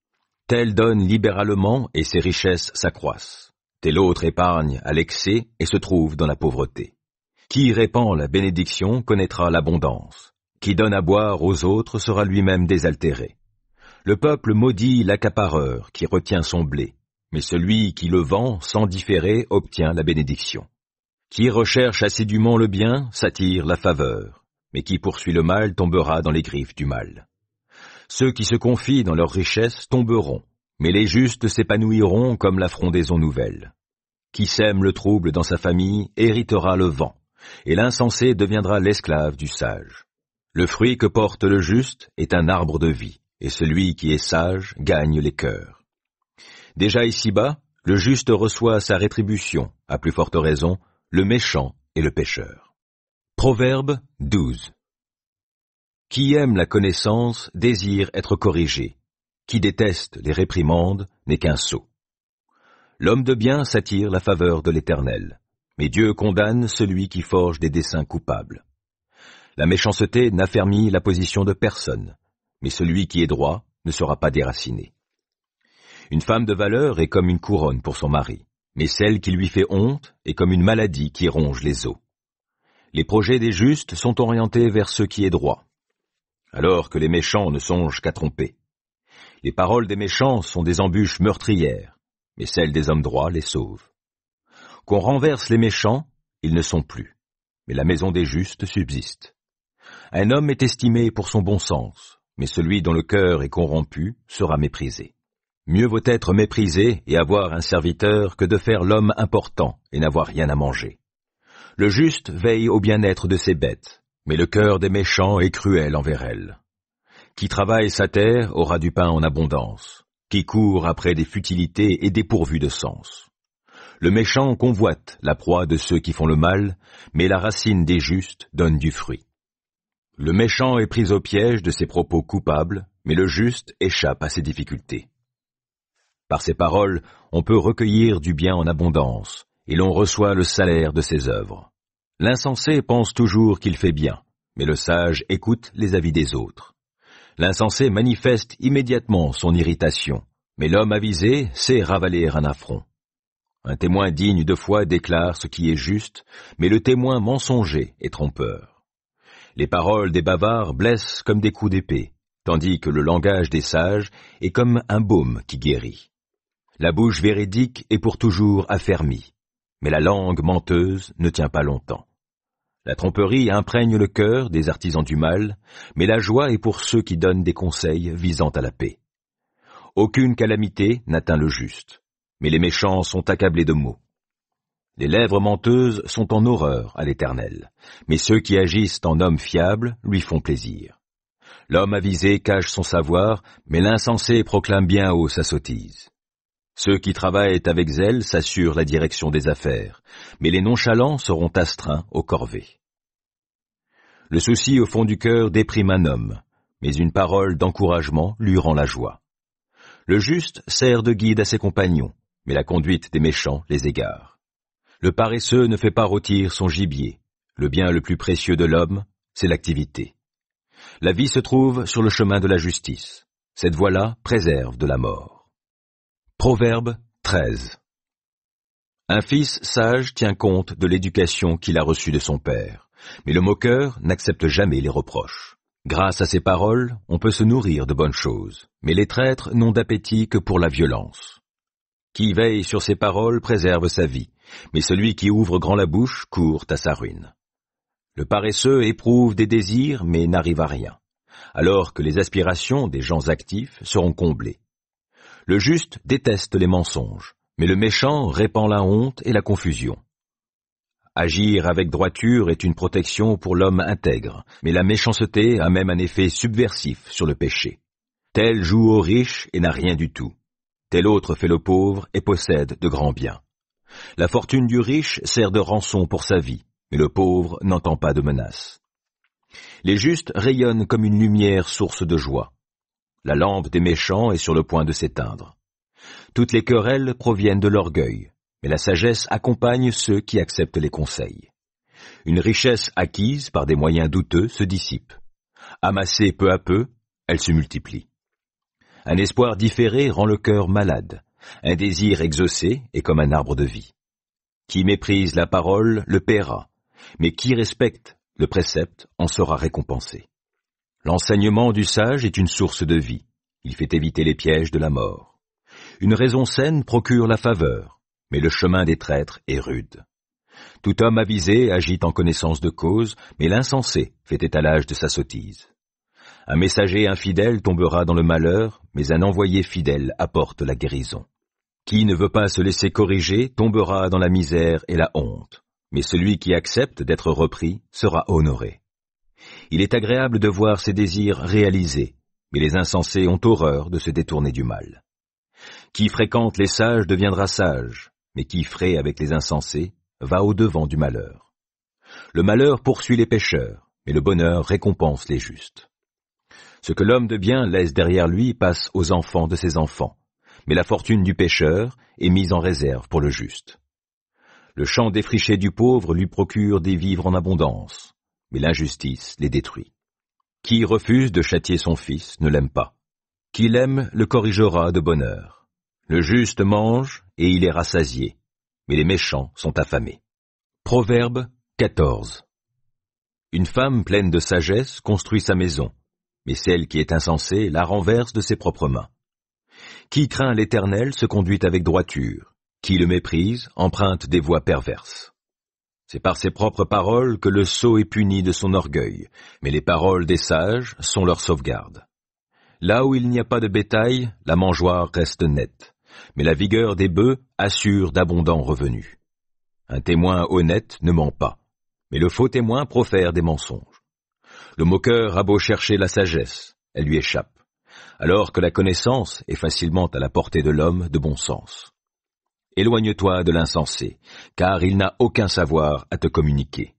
Tel donne libéralement et ses richesses s'accroissent. Tel autre épargne à l'excès et se trouve dans la pauvreté. Qui répand la bénédiction connaîtra l'abondance. Qui donne à boire aux autres sera lui-même désaltéré. Le peuple maudit l'accapareur qui retient son blé, mais celui qui le vend sans différer obtient la bénédiction. Qui recherche assidûment le bien s'attire la faveur, mais qui poursuit le mal tombera dans les griffes du mal. Ceux qui se confient dans leurs richesses tomberont, mais les justes s'épanouiront comme la frondaison nouvelle. Qui sème le trouble dans sa famille héritera le vent, et l'insensé deviendra l'esclave du sage. Le fruit que porte le juste est un arbre de vie, et celui qui est sage gagne les cœurs. Déjà ici-bas, le juste reçoit sa rétribution, à plus forte raison, le méchant et le pécheur. Proverbe 12 qui aime la connaissance désire être corrigé. Qui déteste les réprimandes n'est qu'un sot. L'homme de bien s'attire la faveur de l'Éternel, mais Dieu condamne celui qui forge des desseins coupables. La méchanceté n'affermit la position de personne, mais celui qui est droit ne sera pas déraciné. Une femme de valeur est comme une couronne pour son mari, mais celle qui lui fait honte est comme une maladie qui ronge les os. Les projets des justes sont orientés vers ce qui est droit, alors que les méchants ne songent qu'à tromper. Les paroles des méchants sont des embûches meurtrières, mais celles des hommes droits les sauvent. Qu'on renverse les méchants, ils ne sont plus, mais la maison des justes subsiste. Un homme est estimé pour son bon sens, mais celui dont le cœur est corrompu sera méprisé. Mieux vaut être méprisé et avoir un serviteur que de faire l'homme important et n'avoir rien à manger. Le juste veille au bien-être de ses bêtes, mais le cœur des méchants est cruel envers elle. Qui travaille sa terre aura du pain en abondance, qui court après des futilités est dépourvu de sens. Le méchant convoite la proie de ceux qui font le mal, mais la racine des justes donne du fruit. Le méchant est pris au piège de ses propos coupables, mais le juste échappe à ses difficultés. Par ses paroles, on peut recueillir du bien en abondance, et l'on reçoit le salaire de ses œuvres. L'insensé pense toujours qu'il fait bien, mais le sage écoute les avis des autres. L'insensé manifeste immédiatement son irritation, mais l'homme avisé sait ravaler un affront. Un témoin digne de foi déclare ce qui est juste, mais le témoin mensonger est trompeur. Les paroles des bavards blessent comme des coups d'épée, tandis que le langage des sages est comme un baume qui guérit. La bouche véridique est pour toujours affermie, mais la langue menteuse ne tient pas longtemps. La tromperie imprègne le cœur des artisans du mal, mais la joie est pour ceux qui donnent des conseils visant à la paix. Aucune calamité n'atteint le juste, mais les méchants sont accablés de maux. Les lèvres menteuses sont en horreur à l'Éternel, mais ceux qui agissent en hommes fiables lui font plaisir. L'homme avisé cache son savoir, mais l'insensé proclame bien haut sa sottise. Ceux qui travaillent avec zèle s'assurent la direction des affaires, mais les nonchalants seront astreints aux corvées. Le souci au fond du cœur déprime un homme, mais une parole d'encouragement lui rend la joie. Le juste sert de guide à ses compagnons, mais la conduite des méchants les égare. Le paresseux ne fait pas rôtir son gibier. Le bien le plus précieux de l'homme, c'est l'activité. La vie se trouve sur le chemin de la justice. Cette voie-là préserve de la mort. Proverbe 13 Un fils sage tient compte de l'éducation qu'il a reçue de son père, mais le moqueur n'accepte jamais les reproches. Grâce à ses paroles, on peut se nourrir de bonnes choses, mais les traîtres n'ont d'appétit que pour la violence. Qui veille sur ses paroles préserve sa vie, mais celui qui ouvre grand la bouche court à sa ruine. Le paresseux éprouve des désirs mais n'arrive à rien, alors que les aspirations des gens actifs seront comblées. Le juste déteste les mensonges, mais le méchant répand la honte et la confusion. Agir avec droiture est une protection pour l'homme intègre, mais la méchanceté a même un effet subversif sur le péché. Tel joue au riche et n'a rien du tout. Tel autre fait le pauvre et possède de grands biens. La fortune du riche sert de rançon pour sa vie, mais le pauvre n'entend pas de menaces. Les justes rayonnent comme une lumière source de joie. La lampe des méchants est sur le point de s'éteindre. Toutes les querelles proviennent de l'orgueil, mais la sagesse accompagne ceux qui acceptent les conseils. Une richesse acquise par des moyens douteux se dissipe. Amassée peu à peu, elle se multiplie. Un espoir différé rend le cœur malade, un désir exaucé est comme un arbre de vie. Qui méprise la parole le paiera, mais qui respecte le précepte en sera récompensé. L'enseignement du sage est une source de vie. Il fait éviter les pièges de la mort. Une raison saine procure la faveur, mais le chemin des traîtres est rude. Tout homme avisé agit en connaissance de cause, mais l'insensé fait étalage de sa sottise. Un messager infidèle tombera dans le malheur, mais un envoyé fidèle apporte la guérison. Qui ne veut pas se laisser corriger tombera dans la misère et la honte, mais celui qui accepte d'être repris sera honoré. Il est agréable de voir ses désirs réalisés, mais les insensés ont horreur de se détourner du mal. Qui fréquente les sages deviendra sage, mais qui fraie avec les insensés va au-devant du malheur. Le malheur poursuit les pécheurs, mais le bonheur récompense les justes. Ce que l'homme de bien laisse derrière lui passe aux enfants de ses enfants, mais la fortune du pécheur est mise en réserve pour le juste. Le champ défriché du pauvre lui procure des vivres en abondance, mais l'injustice les détruit. Qui refuse de châtier son fils ne l'aime pas. Qui l'aime le corrigera de bonheur. Le juste mange et il est rassasié, mais les méchants sont affamés. Proverbe 14 Une femme pleine de sagesse construit sa maison, mais celle qui est insensée la renverse de ses propres mains. Qui craint l'Éternel se conduit avec droiture, qui le méprise emprunte des voies perverses. C'est par ses propres paroles que le sot est puni de son orgueil, mais les paroles des sages sont leur sauvegarde. Là où il n'y a pas de bétail, la mangeoire reste nette, mais la vigueur des bœufs assure d'abondants revenus. Un témoin honnête ne ment pas, mais le faux témoin profère des mensonges. Le moqueur a beau chercher la sagesse, elle lui échappe, alors que la connaissance est facilement à la portée de l'homme de bon sens. Éloigne-toi de l'insensé, car il n'a aucun savoir à te communiquer.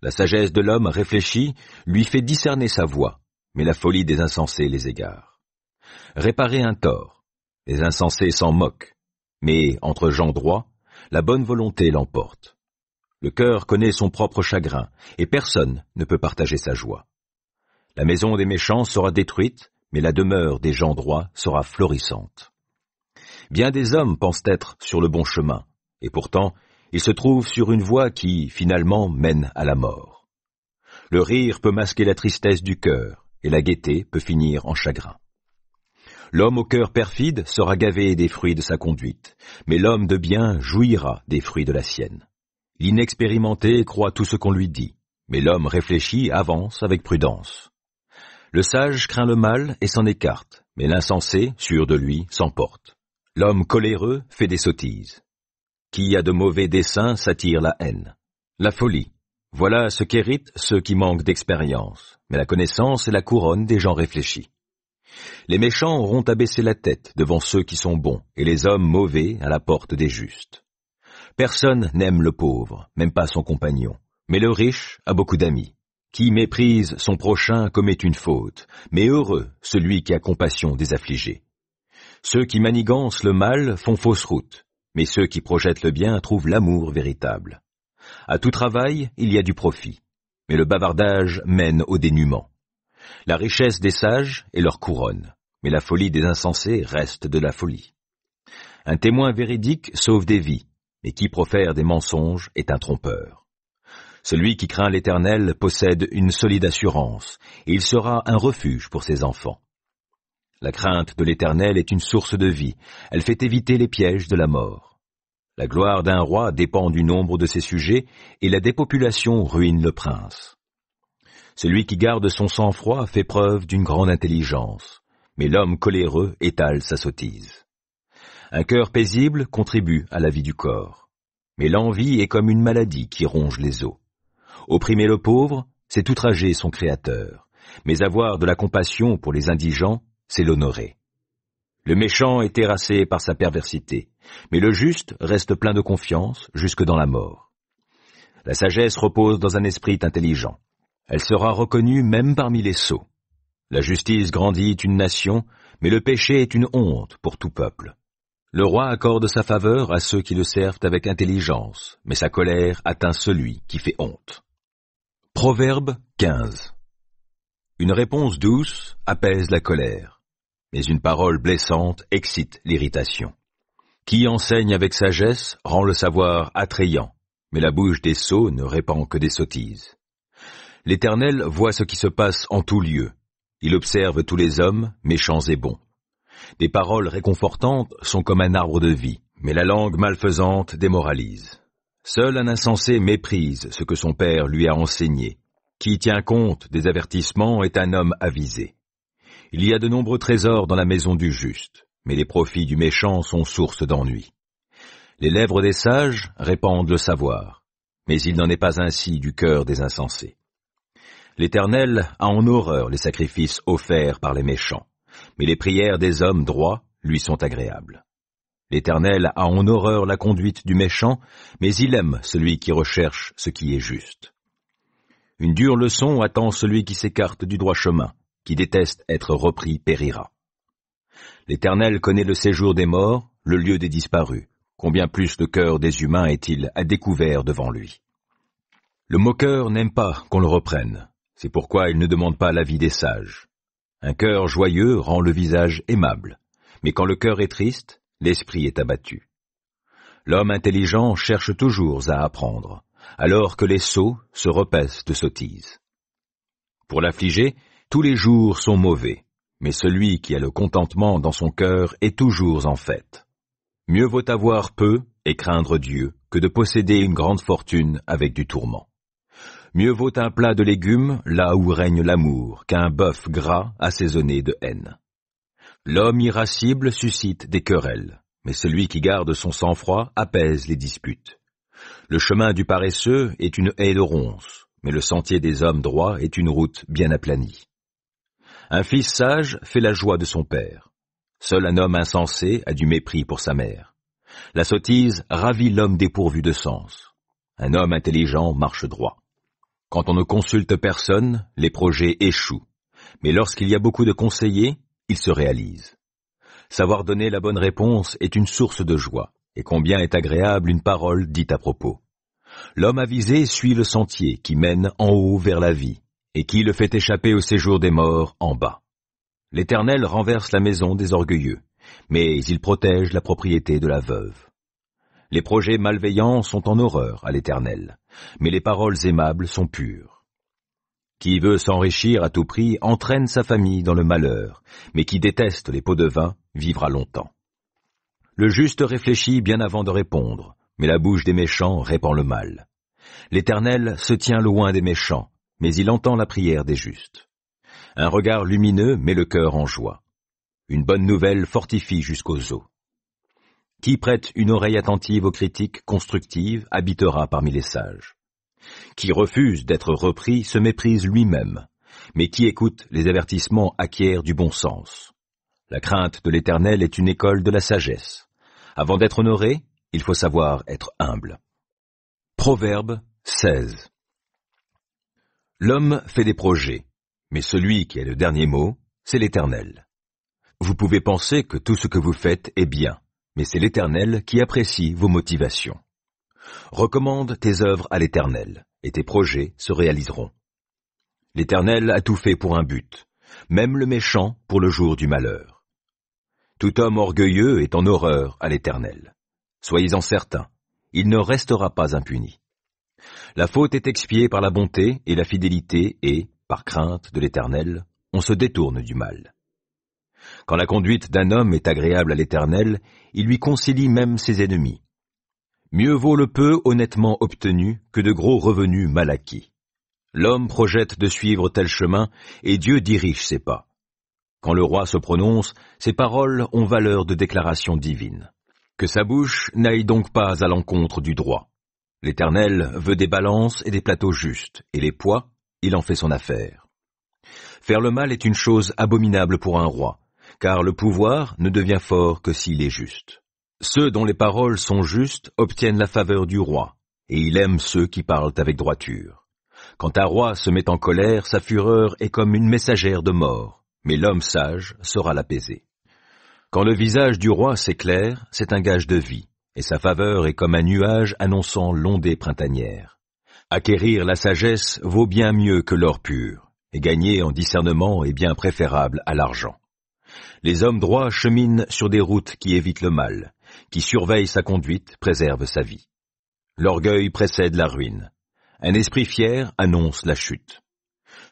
La sagesse de l'homme réfléchi lui fait discerner sa voix, mais la folie des insensés les égare. Réparer un tort, les insensés s'en moquent, mais entre gens droits, la bonne volonté l'emporte. Le cœur connaît son propre chagrin, et personne ne peut partager sa joie. La maison des méchants sera détruite, mais la demeure des gens droits sera florissante. Bien des hommes pensent être sur le bon chemin, et pourtant ils se trouvent sur une voie qui, finalement, mène à la mort. Le rire peut masquer la tristesse du cœur, et la gaieté peut finir en chagrin. L'homme au cœur perfide sera gavé des fruits de sa conduite, mais l'homme de bien jouira des fruits de la sienne. L'inexpérimenté croit tout ce qu'on lui dit, mais l'homme réfléchi avance avec prudence. Le sage craint le mal et s'en écarte, mais l'insensé, sûr de lui, s'emporte. L'homme coléreux fait des sottises. Qui a de mauvais desseins s'attire la haine. La folie. Voilà ce qu'héritent ceux qui manquent d'expérience, mais la connaissance est la couronne des gens réfléchis. Les méchants auront abaissé la tête devant ceux qui sont bons, et les hommes mauvais à la porte des justes. Personne n'aime le pauvre, même pas son compagnon, mais le riche a beaucoup d'amis. Qui méprise son prochain commet une faute, mais heureux celui qui a compassion des affligés. Ceux qui manigancent le mal font fausse route, mais ceux qui projettent le bien trouvent l'amour véritable. À tout travail, il y a du profit, mais le bavardage mène au dénuement. La richesse des sages est leur couronne, mais la folie des insensés reste de la folie. Un témoin véridique sauve des vies, mais qui profère des mensonges est un trompeur. Celui qui craint l'Éternel possède une solide assurance, et il sera un refuge pour ses enfants. La crainte de l'Éternel est une source de vie, elle fait éviter les pièges de la mort. La gloire d'un roi dépend du nombre de ses sujets, et la dépopulation ruine le prince. Celui qui garde son sang-froid fait preuve d'une grande intelligence, mais l'homme coléreux étale sa sottise. Un cœur paisible contribue à la vie du corps, mais l'envie est comme une maladie qui ronge les os. Opprimer le pauvre, c'est outrager son Créateur, mais avoir de la compassion pour les indigents, c'est l'honorer. Le méchant est terrassé par sa perversité, mais le juste reste plein de confiance jusque dans la mort. La sagesse repose dans un esprit intelligent. Elle sera reconnue même parmi les sots. La justice grandit une nation, mais le péché est une honte pour tout peuple. Le roi accorde sa faveur à ceux qui le servent avec intelligence, mais sa colère atteint celui qui fait honte. Proverbe 15 Une réponse douce apaise la colère mais une parole blessante excite l'irritation. Qui enseigne avec sagesse rend le savoir attrayant, mais la bouche des sots ne répand que des sottises. L'Éternel voit ce qui se passe en tout lieu. Il observe tous les hommes, méchants et bons. Des paroles réconfortantes sont comme un arbre de vie, mais la langue malfaisante démoralise. Seul un insensé méprise ce que son père lui a enseigné. Qui tient compte des avertissements est un homme avisé. Il y a de nombreux trésors dans la maison du juste, mais les profits du méchant sont source d'ennui. Les lèvres des sages répandent le savoir, mais il n'en est pas ainsi du cœur des insensés. L'Éternel a en horreur les sacrifices offerts par les méchants, mais les prières des hommes droits lui sont agréables. L'Éternel a en horreur la conduite du méchant, mais il aime celui qui recherche ce qui est juste. Une dure leçon attend celui qui s'écarte du droit chemin, qui déteste être repris périra. L'Éternel connaît le séjour des morts, le lieu des disparus. Combien plus le cœur des humains est-il à découvert devant lui Le moqueur n'aime pas qu'on le reprenne. C'est pourquoi il ne demande pas l'avis des sages. Un cœur joyeux rend le visage aimable, mais quand le cœur est triste, l'esprit est abattu. L'homme intelligent cherche toujours à apprendre, alors que les sots se repaissent de sottises. Pour l'affliger, tous les jours sont mauvais, mais celui qui a le contentement dans son cœur est toujours en fête. Mieux vaut avoir peu et craindre Dieu que de posséder une grande fortune avec du tourment. Mieux vaut un plat de légumes là où règne l'amour qu'un bœuf gras assaisonné de haine. L'homme irascible suscite des querelles, mais celui qui garde son sang-froid apaise les disputes. Le chemin du paresseux est une haie de ronces, mais le sentier des hommes droits est une route bien aplanie. Un fils sage fait la joie de son père. Seul un homme insensé a du mépris pour sa mère. La sottise ravit l'homme dépourvu de sens. Un homme intelligent marche droit. Quand on ne consulte personne, les projets échouent. Mais lorsqu'il y a beaucoup de conseillers, ils se réalisent. Savoir donner la bonne réponse est une source de joie, et combien est agréable une parole dite à propos. L'homme avisé suit le sentier qui mène en haut vers la vie, et qui le fait échapper au séjour des morts en bas. L'Éternel renverse la maison des orgueilleux, mais il protège la propriété de la veuve. Les projets malveillants sont en horreur à l'Éternel, mais les paroles aimables sont pures. Qui veut s'enrichir à tout prix entraîne sa famille dans le malheur, mais qui déteste les pots de vin vivra longtemps. Le juste réfléchit bien avant de répondre, mais la bouche des méchants répand le mal. L'Éternel se tient loin des méchants, mais il entend la prière des justes. Un regard lumineux met le cœur en joie. Une bonne nouvelle fortifie jusqu'aux os. Qui prête une oreille attentive aux critiques constructives habitera parmi les sages. Qui refuse d'être repris se méprise lui-même, mais qui écoute les avertissements acquiert du bon sens. La crainte de l'Éternel est une école de la sagesse. Avant d'être honoré, il faut savoir être humble. Proverbe 16 L'homme fait des projets, mais celui qui a le dernier mot, c'est l'Éternel. Vous pouvez penser que tout ce que vous faites est bien, mais c'est l'Éternel qui apprécie vos motivations. Recommande tes œuvres à l'Éternel, et tes projets se réaliseront. L'Éternel a tout fait pour un but, même le méchant pour le jour du malheur. Tout homme orgueilleux est en horreur à l'Éternel. Soyez-en certains, il ne restera pas impuni. La faute est expiée par la bonté et la fidélité et, par crainte de l'Éternel, on se détourne du mal. Quand la conduite d'un homme est agréable à l'Éternel, il lui concilie même ses ennemis. Mieux vaut le peu honnêtement obtenu que de gros revenus mal acquis. L'homme projette de suivre tel chemin, et Dieu dirige ses pas. Quand le roi se prononce, ses paroles ont valeur de déclaration divine. Que sa bouche n'aille donc pas à l'encontre du droit. L'Éternel veut des balances et des plateaux justes, et les poids, il en fait son affaire. Faire le mal est une chose abominable pour un roi, car le pouvoir ne devient fort que s'il est juste. Ceux dont les paroles sont justes obtiennent la faveur du roi, et il aime ceux qui parlent avec droiture. Quand un roi se met en colère, sa fureur est comme une messagère de mort, mais l'homme sage saura l'apaiser. Quand le visage du roi s'éclaire, c'est un gage de vie, et sa faveur est comme un nuage annonçant l'ondée printanière. Acquérir la sagesse vaut bien mieux que l'or pur, et gagner en discernement est bien préférable à l'argent. Les hommes droits cheminent sur des routes qui évitent le mal, qui surveillent sa conduite, préservent sa vie. L'orgueil précède la ruine. Un esprit fier annonce la chute.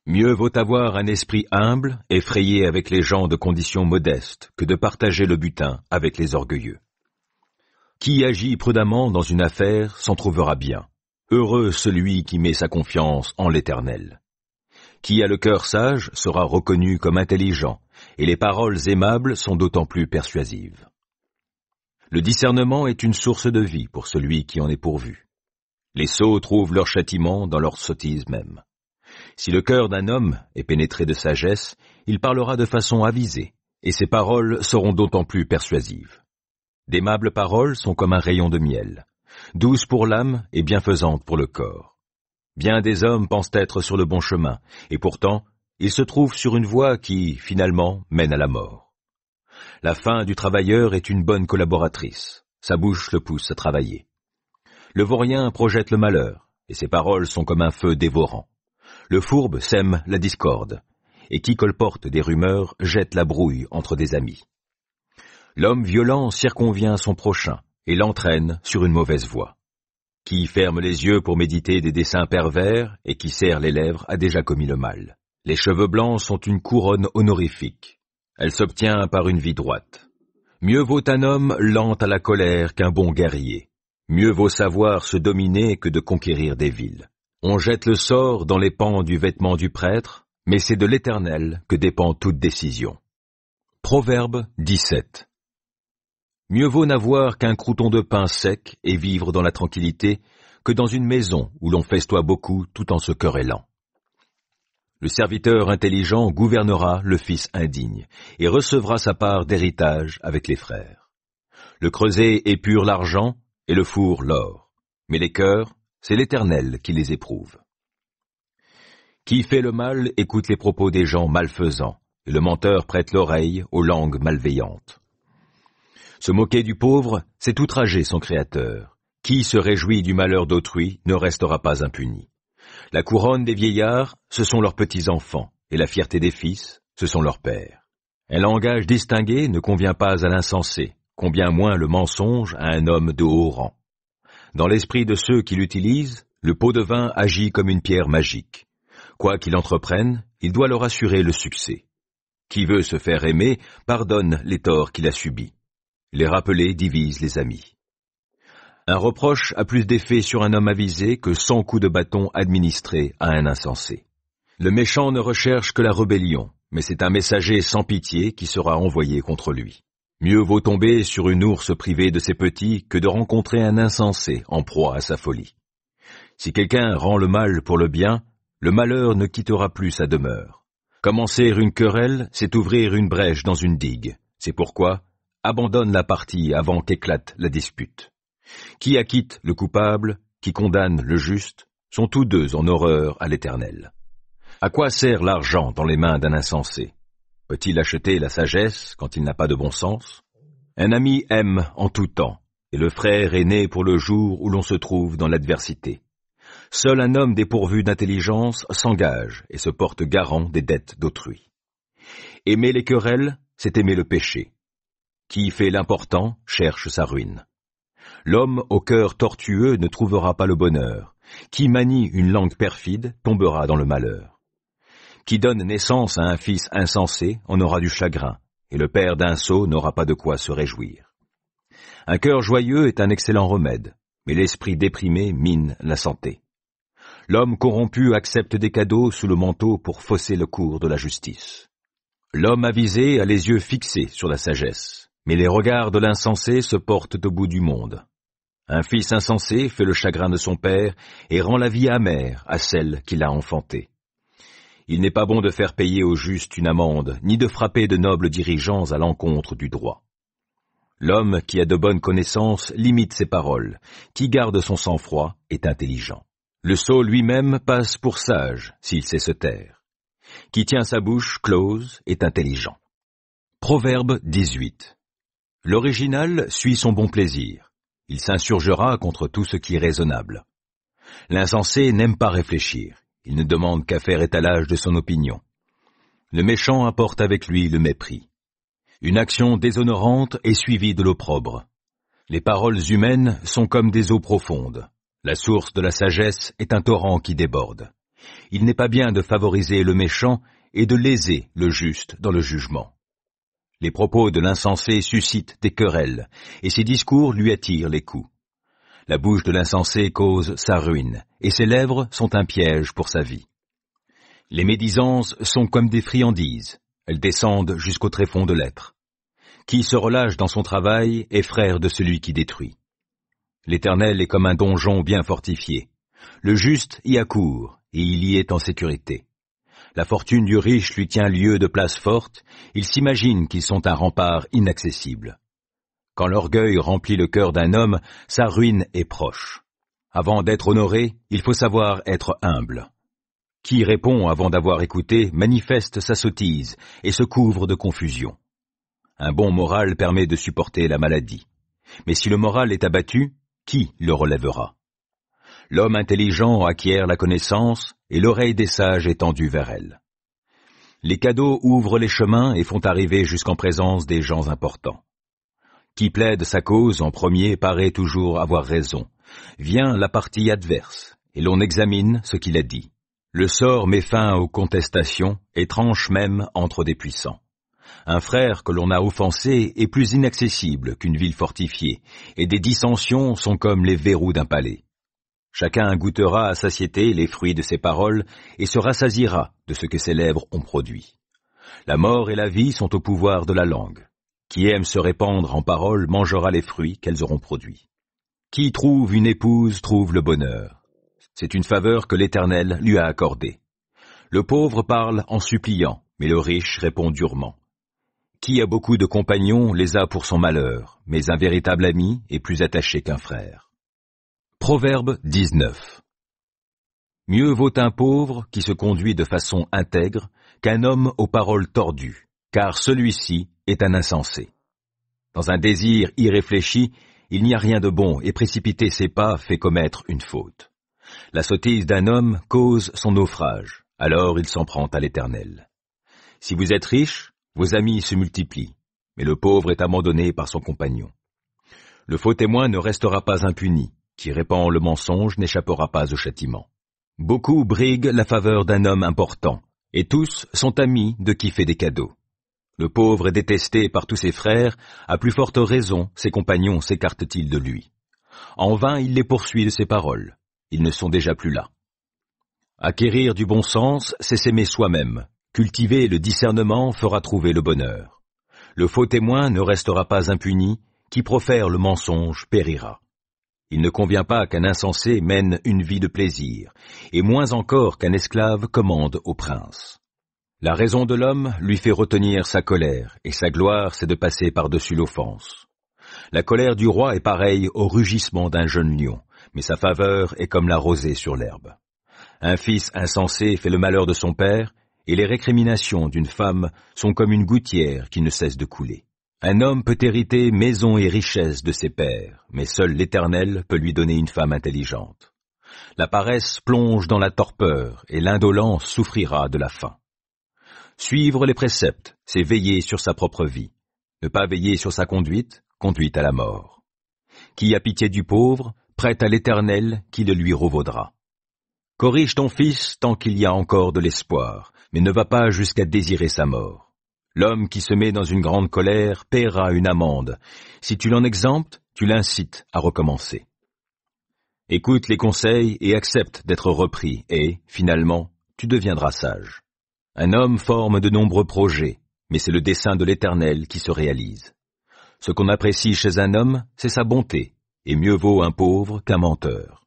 Mieux vaut avoir un esprit humble, effrayé avec les gens de conditions modestes, que de partager le butin avec les orgueilleux. Qui agit prudemment dans une affaire s'en trouvera bien. Heureux celui qui met sa confiance en l'Éternel. Qui a le cœur sage sera reconnu comme intelligent, et les paroles aimables sont d'autant plus persuasives. Le discernement est une source de vie pour celui qui en est pourvu. Les sots trouvent leur châtiment dans leur sottise même. Si le cœur d'un homme est pénétré de sagesse, il parlera de façon avisée, et ses paroles seront d'autant plus persuasives. D'aimables paroles sont comme un rayon de miel, douces pour l'âme et bienfaisantes pour le corps. Bien des hommes pensent être sur le bon chemin, et pourtant, ils se trouvent sur une voie qui, finalement, mène à la mort. La fin du travailleur est une bonne collaboratrice. Sa bouche le pousse à travailler. Le vaurien projette le malheur, et ses paroles sont comme un feu dévorant. Le fourbe sème la discorde, et qui colporte des rumeurs jette la brouille entre des amis l'homme violent circonvient son prochain et l'entraîne sur une mauvaise voie. Qui ferme les yeux pour méditer des desseins pervers et qui serre les lèvres a déjà commis le mal. Les cheveux blancs sont une couronne honorifique. Elle s'obtient par une vie droite. Mieux vaut un homme lent à la colère qu'un bon guerrier. Mieux vaut savoir se dominer que de conquérir des villes. On jette le sort dans les pans du vêtement du prêtre, mais c'est de l'Éternel que dépend toute décision. Proverbe 17 Mieux vaut n'avoir qu'un crouton de pain sec et vivre dans la tranquillité que dans une maison où l'on festoie beaucoup tout en se querellant. Le serviteur intelligent gouvernera le fils indigne et recevra sa part d'héritage avec les frères. Le creuset épure l'argent et le four l'or, mais les cœurs, c'est l'Éternel qui les éprouve. Qui fait le mal écoute les propos des gens malfaisants, et le menteur prête l'oreille aux langues malveillantes. Se moquer du pauvre, c'est outrager son Créateur. Qui se réjouit du malheur d'autrui ne restera pas impuni. La couronne des vieillards, ce sont leurs petits-enfants, et la fierté des fils, ce sont leurs pères. Un langage distingué ne convient pas à l'insensé, combien moins le mensonge à un homme de haut rang. Dans l'esprit de ceux qui l'utilisent, le pot de vin agit comme une pierre magique. Quoi qu'il entreprenne, il doit leur assurer le succès. Qui veut se faire aimer, pardonne les torts qu'il a subis. Les rappelés divisent les amis. Un reproche a plus d'effet sur un homme avisé que cent coups de bâton administrés à un insensé. Le méchant ne recherche que la rébellion, mais c'est un messager sans pitié qui sera envoyé contre lui. Mieux vaut tomber sur une ours privée de ses petits que de rencontrer un insensé en proie à sa folie. Si quelqu'un rend le mal pour le bien, le malheur ne quittera plus sa demeure. Commencer une querelle, c'est ouvrir une brèche dans une digue. C'est pourquoi abandonne la partie avant qu'éclate la dispute. Qui acquitte le coupable, qui condamne le juste, sont tous deux en horreur à l'Éternel. À quoi sert l'argent dans les mains d'un insensé Peut-il acheter la sagesse quand il n'a pas de bon sens Un ami aime en tout temps, et le frère est né pour le jour où l'on se trouve dans l'adversité. Seul un homme dépourvu d'intelligence s'engage et se porte garant des dettes d'autrui. Aimer les querelles, c'est aimer le péché qui fait l'important cherche sa ruine. L'homme au cœur tortueux ne trouvera pas le bonheur, qui manie une langue perfide tombera dans le malheur. Qui donne naissance à un fils insensé en aura du chagrin, et le père d'un sot n'aura pas de quoi se réjouir. Un cœur joyeux est un excellent remède, mais l'esprit déprimé mine la santé. L'homme corrompu accepte des cadeaux sous le manteau pour fausser le cours de la justice. L'homme avisé a les yeux fixés sur la sagesse, mais les regards de l'insensé se portent au bout du monde. Un fils insensé fait le chagrin de son père et rend la vie amère à celle qui a enfantée. Il n'est pas bon de faire payer au juste une amende, ni de frapper de nobles dirigeants à l'encontre du droit. L'homme qui a de bonnes connaissances limite ses paroles, qui garde son sang-froid est intelligent. Le sot lui-même passe pour sage s'il sait se taire. Qui tient sa bouche close est intelligent. Proverbe 18. L'original suit son bon plaisir. Il s'insurgera contre tout ce qui est raisonnable. L'insensé n'aime pas réfléchir. Il ne demande qu'à faire étalage de son opinion. Le méchant apporte avec lui le mépris. Une action déshonorante est suivie de l'opprobre. Les paroles humaines sont comme des eaux profondes. La source de la sagesse est un torrent qui déborde. Il n'est pas bien de favoriser le méchant et de léser le juste dans le jugement. Les propos de l'insensé suscitent des querelles, et ses discours lui attirent les coups. La bouche de l'insensé cause sa ruine, et ses lèvres sont un piège pour sa vie. Les médisances sont comme des friandises, elles descendent jusqu'au tréfonds de l'être. Qui se relâche dans son travail est frère de celui qui détruit. L'Éternel est comme un donjon bien fortifié. Le juste y accourt, et il y est en sécurité. La fortune du riche lui tient lieu de place forte, il s'imagine qu'ils sont un rempart inaccessible. Quand l'orgueil remplit le cœur d'un homme, sa ruine est proche. Avant d'être honoré, il faut savoir être humble. Qui répond avant d'avoir écouté manifeste sa sottise et se couvre de confusion. Un bon moral permet de supporter la maladie. Mais si le moral est abattu, qui le relèvera l'homme intelligent acquiert la connaissance et l'oreille des sages est tendue vers elle. Les cadeaux ouvrent les chemins et font arriver jusqu'en présence des gens importants. Qui plaide sa cause en premier paraît toujours avoir raison. Vient la partie adverse, et l'on examine ce qu'il a dit. Le sort met fin aux contestations et tranche même entre des puissants. Un frère que l'on a offensé est plus inaccessible qu'une ville fortifiée, et des dissensions sont comme les verrous d'un palais. Chacun goûtera à satiété les fruits de ses paroles et se rassasira de ce que ses lèvres ont produit. La mort et la vie sont au pouvoir de la langue. Qui aime se répandre en paroles mangera les fruits qu'elles auront produits. Qui trouve une épouse trouve le bonheur. C'est une faveur que l'Éternel lui a accordée. Le pauvre parle en suppliant, mais le riche répond durement. Qui a beaucoup de compagnons les a pour son malheur, mais un véritable ami est plus attaché qu'un frère. Proverbe 19 Mieux vaut un pauvre qui se conduit de façon intègre qu'un homme aux paroles tordues, car celui-ci est un insensé. Dans un désir irréfléchi, il n'y a rien de bon et précipiter ses pas fait commettre une faute. La sottise d'un homme cause son naufrage, alors il s'en prend à l'Éternel. Si vous êtes riche, vos amis se multiplient, mais le pauvre est abandonné par son compagnon. Le faux témoin ne restera pas impuni, qui répand le mensonge n'échappera pas au châtiment. Beaucoup briguent la faveur d'un homme important, et tous sont amis de qui fait des cadeaux. Le pauvre est détesté par tous ses frères, à plus forte raison ses compagnons s'écartent-ils de lui. En vain il les poursuit de ses paroles, ils ne sont déjà plus là. Acquérir du bon sens, c'est s'aimer soi-même. Cultiver le discernement fera trouver le bonheur. Le faux témoin ne restera pas impuni, qui profère le mensonge périra. Il ne convient pas qu'un insensé mène une vie de plaisir, et moins encore qu'un esclave commande au prince. La raison de l'homme lui fait retenir sa colère, et sa gloire c'est de passer par-dessus l'offense. La colère du roi est pareille au rugissement d'un jeune lion, mais sa faveur est comme la rosée sur l'herbe. Un fils insensé fait le malheur de son père, et les récriminations d'une femme sont comme une gouttière qui ne cesse de couler. Un homme peut hériter maison et richesse de ses pères, mais seul l'Éternel peut lui donner une femme intelligente. La paresse plonge dans la torpeur, et l'indolence souffrira de la faim. Suivre les préceptes, c'est veiller sur sa propre vie. Ne pas veiller sur sa conduite, conduite à la mort. Qui a pitié du pauvre, prête à l'Éternel qui le lui revaudra. Corrige ton fils tant qu'il y a encore de l'espoir, mais ne va pas jusqu'à désirer sa mort L'homme qui se met dans une grande colère paiera une amende. Si tu l'en exemptes, tu l'incites à recommencer. Écoute les conseils et accepte d'être repris et, finalement, tu deviendras sage. Un homme forme de nombreux projets, mais c'est le dessein de l'Éternel qui se réalise. Ce qu'on apprécie chez un homme, c'est sa bonté, et mieux vaut un pauvre qu'un menteur.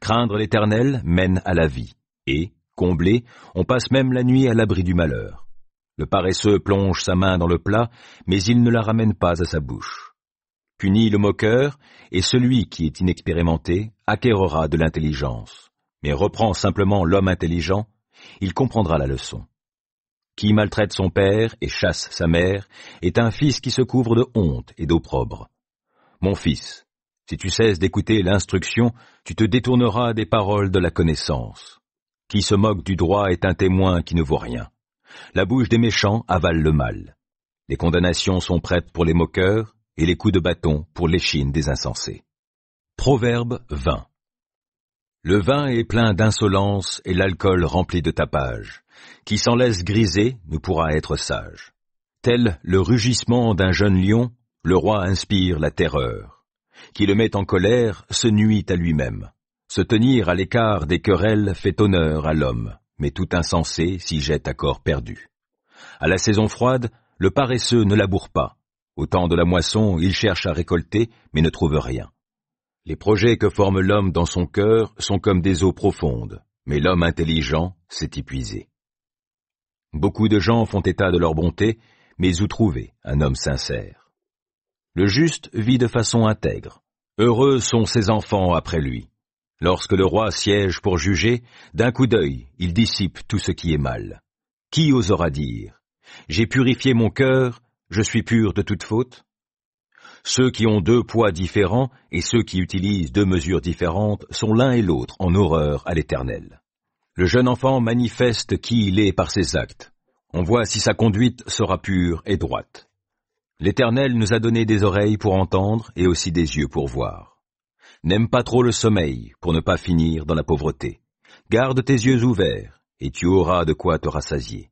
Craindre l'Éternel mène à la vie, et, comblé, on passe même la nuit à l'abri du malheur. Le paresseux plonge sa main dans le plat, mais il ne la ramène pas à sa bouche. Punit le moqueur, et celui qui est inexpérimenté acquérera de l'intelligence. Mais reprend simplement l'homme intelligent, il comprendra la leçon. Qui maltraite son père et chasse sa mère est un fils qui se couvre de honte et d'opprobre. Mon fils, si tu cesses d'écouter l'instruction, tu te détourneras des paroles de la connaissance. Qui se moque du droit est un témoin qui ne voit rien. La bouche des méchants avale le mal. Les condamnations sont prêtes pour les moqueurs et les coups de bâton pour l'échine des insensés. Proverbe 20 Le vin est plein d'insolence et l'alcool rempli de tapage. Qui s'en laisse griser ne pourra être sage. Tel le rugissement d'un jeune lion, le roi inspire la terreur. Qui le met en colère se nuit à lui-même. Se tenir à l'écart des querelles fait honneur à l'homme mais tout insensé s'y jette à corps perdu. À la saison froide, le paresseux ne laboure pas. Au temps de la moisson, il cherche à récolter, mais ne trouve rien. Les projets que forme l'homme dans son cœur sont comme des eaux profondes, mais l'homme intelligent s'est épuisé. Beaucoup de gens font état de leur bonté, mais où trouver un homme sincère Le juste vit de façon intègre. Heureux sont ses enfants après lui. Lorsque le roi siège pour juger, d'un coup d'œil, il dissipe tout ce qui est mal. Qui osera dire J'ai purifié mon cœur, je suis pur de toute faute Ceux qui ont deux poids différents et ceux qui utilisent deux mesures différentes sont l'un et l'autre en horreur à l'Éternel. Le jeune enfant manifeste qui il est par ses actes. On voit si sa conduite sera pure et droite. L'Éternel nous a donné des oreilles pour entendre et aussi des yeux pour voir. N'aime pas trop le sommeil pour ne pas finir dans la pauvreté. Garde tes yeux ouverts, et tu auras de quoi te rassasier.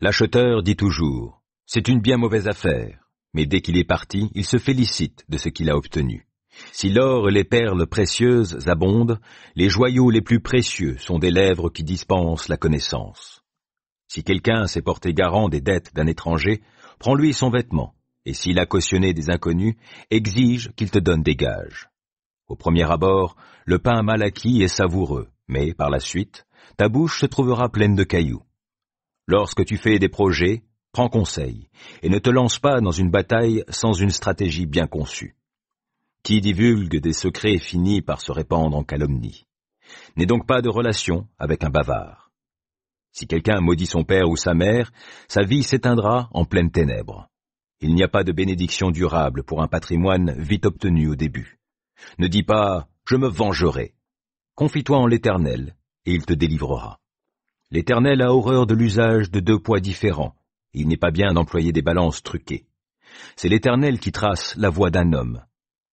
L'acheteur dit toujours, c'est une bien mauvaise affaire, mais dès qu'il est parti, il se félicite de ce qu'il a obtenu. Si l'or et les perles précieuses abondent, les joyaux les plus précieux sont des lèvres qui dispensent la connaissance. Si quelqu'un s'est porté garant des dettes d'un étranger, prends-lui son vêtement, et s'il a cautionné des inconnus, exige qu'il te donne des gages. Au premier abord, le pain mal acquis est savoureux, mais par la suite, ta bouche se trouvera pleine de cailloux. Lorsque tu fais des projets, prends conseil, et ne te lance pas dans une bataille sans une stratégie bien conçue. Qui divulgue des secrets finit par se répandre en calomnie. N'aie donc pas de relation avec un bavard. Si quelqu'un maudit son père ou sa mère, sa vie s'éteindra en pleine ténèbres. Il n'y a pas de bénédiction durable pour un patrimoine vite obtenu au début. Ne dis pas Je me vengerai. Confie-toi en l'Éternel, et il te délivrera. L'Éternel a horreur de l'usage de deux poids différents. Il n'est pas bien d'employer des balances truquées. C'est l'Éternel qui trace la voie d'un homme.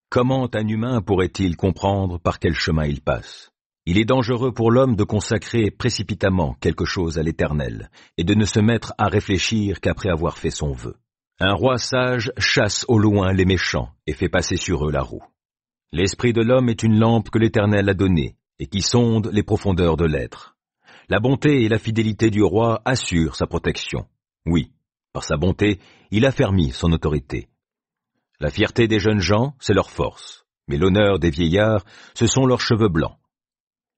Comment un humain pourrait-il comprendre par quel chemin il passe Il est dangereux pour l'homme de consacrer précipitamment quelque chose à l'Éternel, et de ne se mettre à réfléchir qu'après avoir fait son vœu. Un roi sage chasse au loin les méchants et fait passer sur eux la roue. L'esprit de l'homme est une lampe que l'Éternel a donnée, et qui sonde les profondeurs de l'être. La bonté et la fidélité du roi assurent sa protection. Oui, par sa bonté, il affermit son autorité. La fierté des jeunes gens, c'est leur force, mais l'honneur des vieillards, ce sont leurs cheveux blancs.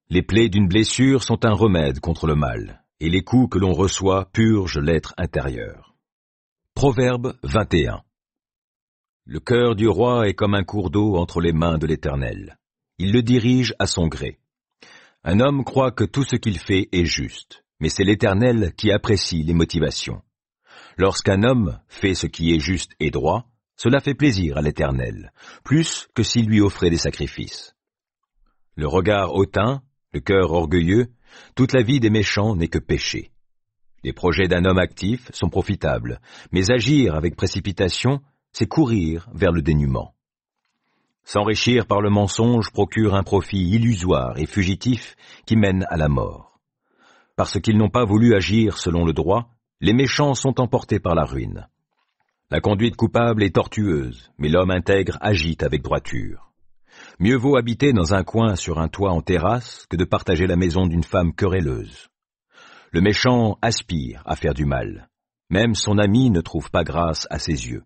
Les plaies d'une blessure sont un remède contre le mal, et les coups que l'on reçoit purgent l'être intérieur. Proverbe 21 le cœur du roi est comme un cours d'eau entre les mains de l'Éternel. Il le dirige à son gré. Un homme croit que tout ce qu'il fait est juste, mais c'est l'Éternel qui apprécie les motivations. Lorsqu'un homme fait ce qui est juste et droit, cela fait plaisir à l'Éternel, plus que s'il lui offrait des sacrifices. Le regard hautain, le cœur orgueilleux, toute la vie des méchants n'est que péché. Les projets d'un homme actif sont profitables, mais agir avec précipitation c'est courir vers le dénuement. S'enrichir par le mensonge procure un profit illusoire et fugitif qui mène à la mort. Parce qu'ils n'ont pas voulu agir selon le droit, les méchants sont emportés par la ruine. La conduite coupable est tortueuse, mais l'homme intègre agite avec droiture. Mieux vaut habiter dans un coin sur un toit en terrasse que de partager la maison d'une femme querelleuse. Le méchant aspire à faire du mal. Même son ami ne trouve pas grâce à ses yeux.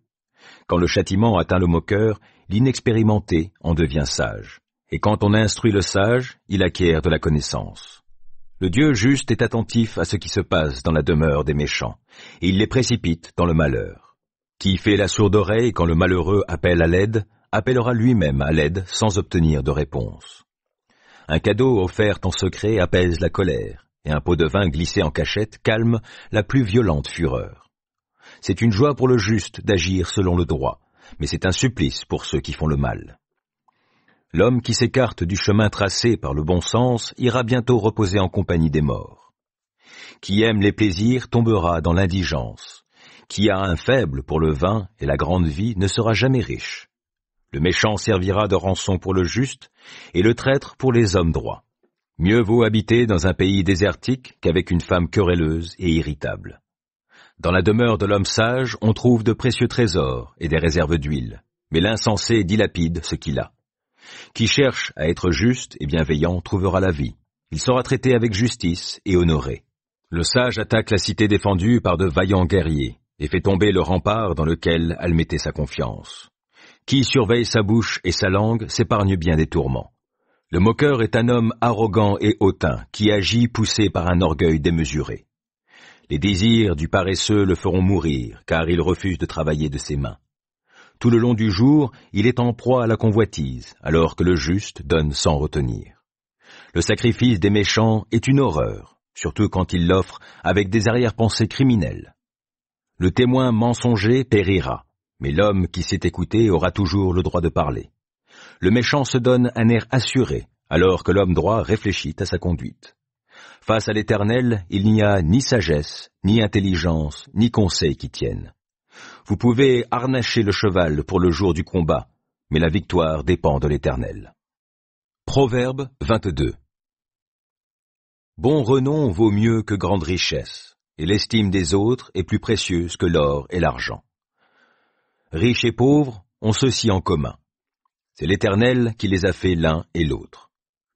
Quand le châtiment atteint le moqueur, l'inexpérimenté en devient sage. Et quand on instruit le sage, il acquiert de la connaissance. Le Dieu juste est attentif à ce qui se passe dans la demeure des méchants, et il les précipite dans le malheur. Qui fait la sourde oreille quand le malheureux appelle à l'aide, appellera lui-même à l'aide sans obtenir de réponse. Un cadeau offert en secret apaise la colère, et un pot de vin glissé en cachette calme la plus violente fureur. C'est une joie pour le juste d'agir selon le droit, mais c'est un supplice pour ceux qui font le mal. L'homme qui s'écarte du chemin tracé par le bon sens ira bientôt reposer en compagnie des morts. Qui aime les plaisirs tombera dans l'indigence. Qui a un faible pour le vin et la grande vie ne sera jamais riche. Le méchant servira de rançon pour le juste et le traître pour les hommes droits. Mieux vaut habiter dans un pays désertique qu'avec une femme querelleuse et irritable. Dans la demeure de l'homme sage, on trouve de précieux trésors et des réserves d'huile, mais l'insensé dilapide ce qu'il a. Qui cherche à être juste et bienveillant trouvera la vie. Il sera traité avec justice et honoré. Le sage attaque la cité défendue par de vaillants guerriers et fait tomber le rempart dans lequel elle mettait sa confiance. Qui surveille sa bouche et sa langue s'épargne bien des tourments. Le moqueur est un homme arrogant et hautain qui agit poussé par un orgueil démesuré. Les désirs du paresseux le feront mourir, car il refuse de travailler de ses mains. Tout le long du jour, il est en proie à la convoitise, alors que le juste donne sans retenir. Le sacrifice des méchants est une horreur, surtout quand il l'offre avec des arrière-pensées criminelles. Le témoin mensonger périra, mais l'homme qui s'est écouté aura toujours le droit de parler. Le méchant se donne un air assuré, alors que l'homme droit réfléchit à sa conduite. Face à l'Éternel, il n'y a ni sagesse, ni intelligence, ni conseil qui tiennent. Vous pouvez harnacher le cheval pour le jour du combat, mais la victoire dépend de l'Éternel. Proverbe 22 Bon renom vaut mieux que grande richesse, et l'estime des autres est plus précieuse que l'or et l'argent. Riches et pauvres ont ceci en commun. C'est l'Éternel qui les a fait l'un et l'autre.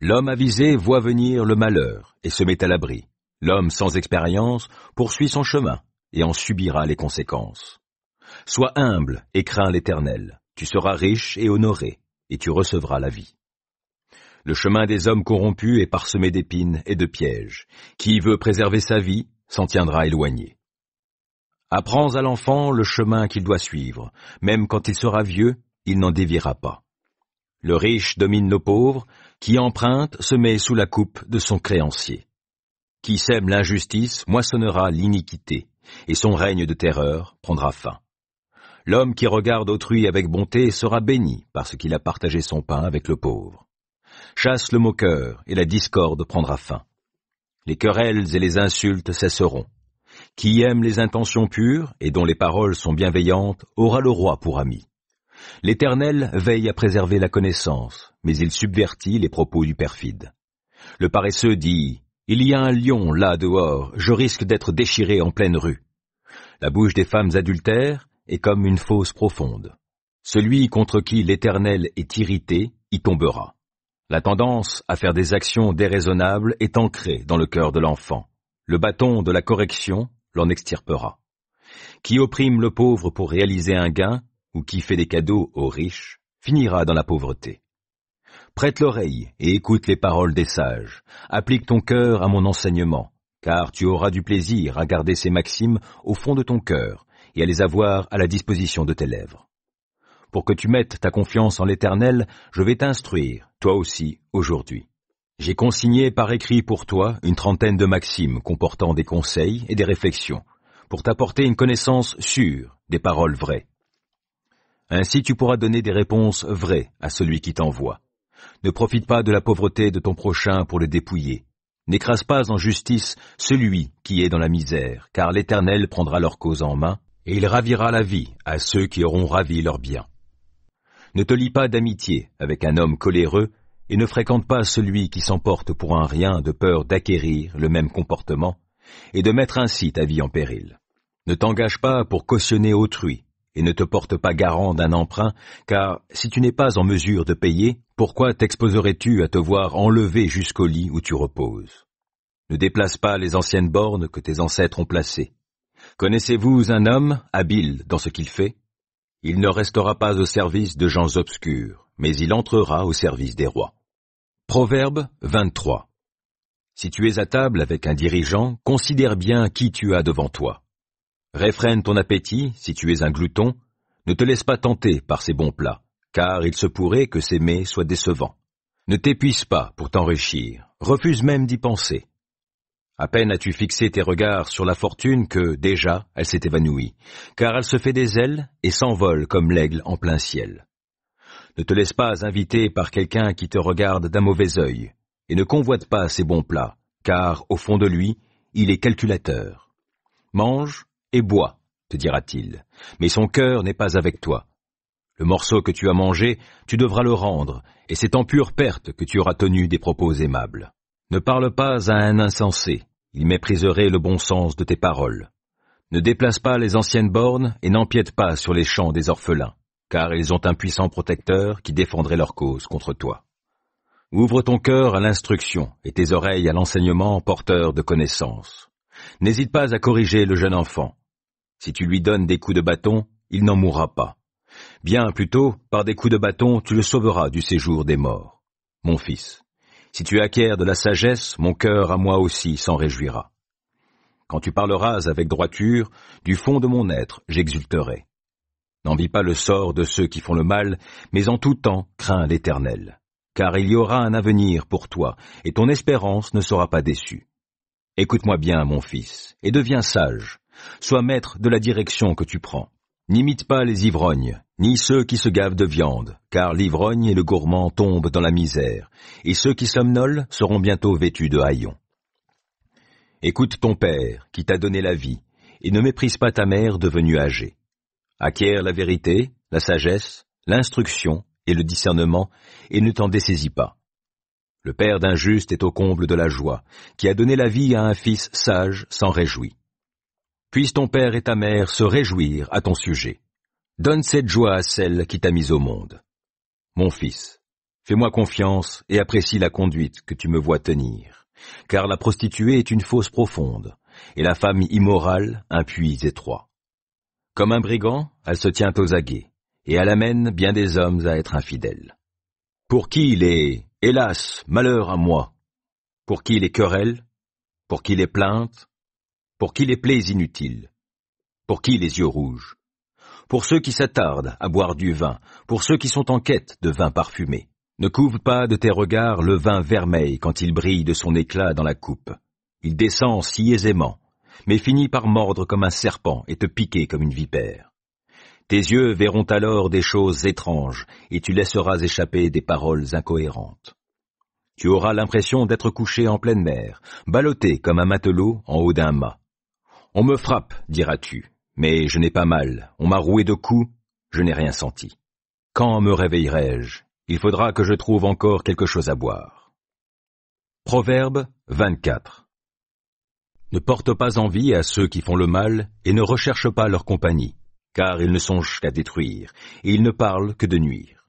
L'homme avisé voit venir le malheur et se met à l'abri. L'homme sans expérience poursuit son chemin et en subira les conséquences. Sois humble et crains l'Éternel. Tu seras riche et honoré, et tu recevras la vie. Le chemin des hommes corrompus est parsemé d'épines et de pièges. Qui veut préserver sa vie s'en tiendra éloigné. Apprends à l'enfant le chemin qu'il doit suivre. Même quand il sera vieux, il n'en déviera pas. Le riche domine nos pauvres, qui emprunte se met sous la coupe de son créancier. Qui sème l'injustice moissonnera l'iniquité, et son règne de terreur prendra fin. L'homme qui regarde autrui avec bonté sera béni parce qu'il a partagé son pain avec le pauvre. Chasse le moqueur, et la discorde prendra fin. Les querelles et les insultes cesseront. Qui aime les intentions pures, et dont les paroles sont bienveillantes, aura le roi pour ami. L'Éternel veille à préserver la connaissance, mais il subvertit les propos du perfide. Le paresseux dit, Il y a un lion là dehors, je risque d'être déchiré en pleine rue. La bouche des femmes adultères est comme une fosse profonde. Celui contre qui l'Éternel est irrité y tombera. La tendance à faire des actions déraisonnables est ancrée dans le cœur de l'enfant. Le bâton de la correction l'en extirpera. Qui opprime le pauvre pour réaliser un gain ou qui fait des cadeaux aux riches, finira dans la pauvreté. Prête l'oreille et écoute les paroles des sages, applique ton cœur à mon enseignement, car tu auras du plaisir à garder ces maximes au fond de ton cœur et à les avoir à la disposition de tes lèvres. Pour que tu mettes ta confiance en l'Éternel, je vais t'instruire, toi aussi, aujourd'hui. J'ai consigné par écrit pour toi une trentaine de maximes comportant des conseils et des réflexions, pour t'apporter une connaissance sûre des paroles vraies. Ainsi tu pourras donner des réponses vraies à celui qui t'envoie. Ne profite pas de la pauvreté de ton prochain pour le dépouiller. N'écrase pas en justice celui qui est dans la misère, car l'Éternel prendra leur cause en main, et il ravira la vie à ceux qui auront ravi leur bien. Ne te lie pas d'amitié avec un homme coléreux, et ne fréquente pas celui qui s'emporte pour un rien de peur d'acquérir le même comportement, et de mettre ainsi ta vie en péril. Ne t'engage pas pour cautionner autrui, et ne te porte pas garant d'un emprunt, car si tu n'es pas en mesure de payer, pourquoi t'exposerais-tu à te voir enlevé jusqu'au lit où tu reposes Ne déplace pas les anciennes bornes que tes ancêtres ont placées. Connaissez-vous un homme habile dans ce qu'il fait Il ne restera pas au service de gens obscurs, mais il entrera au service des rois. Proverbe 23 Si tu es à table avec un dirigeant, considère bien qui tu as devant toi Réfrène ton appétit, si tu es un glouton, ne te laisse pas tenter par ces bons plats, car il se pourrait que ces mets soient décevants. Ne t'épuise pas pour t'enrichir, refuse même d'y penser. À peine as-tu fixé tes regards sur la fortune que, déjà, elle s'est évanouie, car elle se fait des ailes et s'envole comme l'aigle en plein ciel. Ne te laisse pas inviter par quelqu'un qui te regarde d'un mauvais œil, et ne convoite pas ces bons plats, car, au fond de lui, il est calculateur. Mange, et bois, te dira-t-il, mais son cœur n'est pas avec toi. Le morceau que tu as mangé, tu devras le rendre, et c'est en pure perte que tu auras tenu des propos aimables. Ne parle pas à un insensé, il mépriserait le bon sens de tes paroles. Ne déplace pas les anciennes bornes et n'empiète pas sur les champs des orphelins, car ils ont un puissant protecteur qui défendrait leur cause contre toi. Ouvre ton cœur à l'instruction et tes oreilles à l'enseignement porteur de connaissances. N'hésite pas à corriger le jeune enfant, si tu lui donnes des coups de bâton, il n'en mourra pas. Bien plutôt, par des coups de bâton, tu le sauveras du séjour des morts. Mon fils, si tu acquiers de la sagesse, mon cœur à moi aussi s'en réjouira. Quand tu parleras avec droiture, du fond de mon être j'exulterai. N'envie pas le sort de ceux qui font le mal, mais en tout temps crains l'Éternel, car il y aura un avenir pour toi, et ton espérance ne sera pas déçue. Écoute-moi bien, mon fils, et deviens sage, Sois maître de la direction que tu prends. N'imite pas les ivrognes, ni ceux qui se gavent de viande, car l'ivrogne et le gourmand tombent dans la misère, et ceux qui somnolent seront bientôt vêtus de haillons. Écoute ton père, qui t'a donné la vie, et ne méprise pas ta mère devenue âgée. Acquiers la vérité, la sagesse, l'instruction et le discernement, et ne t'en dessaisis pas. Le père d'un juste est au comble de la joie, qui a donné la vie à un fils sage s'en réjouit. Puissent ton père et ta mère se réjouir à ton sujet. Donne cette joie à celle qui t'a mise au monde. Mon fils, fais-moi confiance et apprécie la conduite que tu me vois tenir, car la prostituée est une fosse profonde, et la femme immorale un puits étroit. Comme un brigand, elle se tient aux aguets, et elle amène bien des hommes à être infidèles. Pour qui il est, Hélas, malheur à moi !» Pour qui les querelles Pour qui les plaintes pour qui les plaies inutiles, pour qui les yeux rouges, pour ceux qui s'attardent à boire du vin, pour ceux qui sont en quête de vin parfumé. Ne couve pas de tes regards le vin vermeil quand il brille de son éclat dans la coupe. Il descend si aisément, mais finit par mordre comme un serpent et te piquer comme une vipère. Tes yeux verront alors des choses étranges, et tu laisseras échapper des paroles incohérentes. Tu auras l'impression d'être couché en pleine mer, ballotté comme un matelot en haut d'un mât. On me frappe, diras-tu, mais je n'ai pas mal, on m'a roué de coups, je n'ai rien senti. Quand me réveillerai-je Il faudra que je trouve encore quelque chose à boire. Proverbe 24 Ne porte pas envie à ceux qui font le mal et ne recherche pas leur compagnie, car ils ne songent qu'à détruire, et ils ne parlent que de nuire.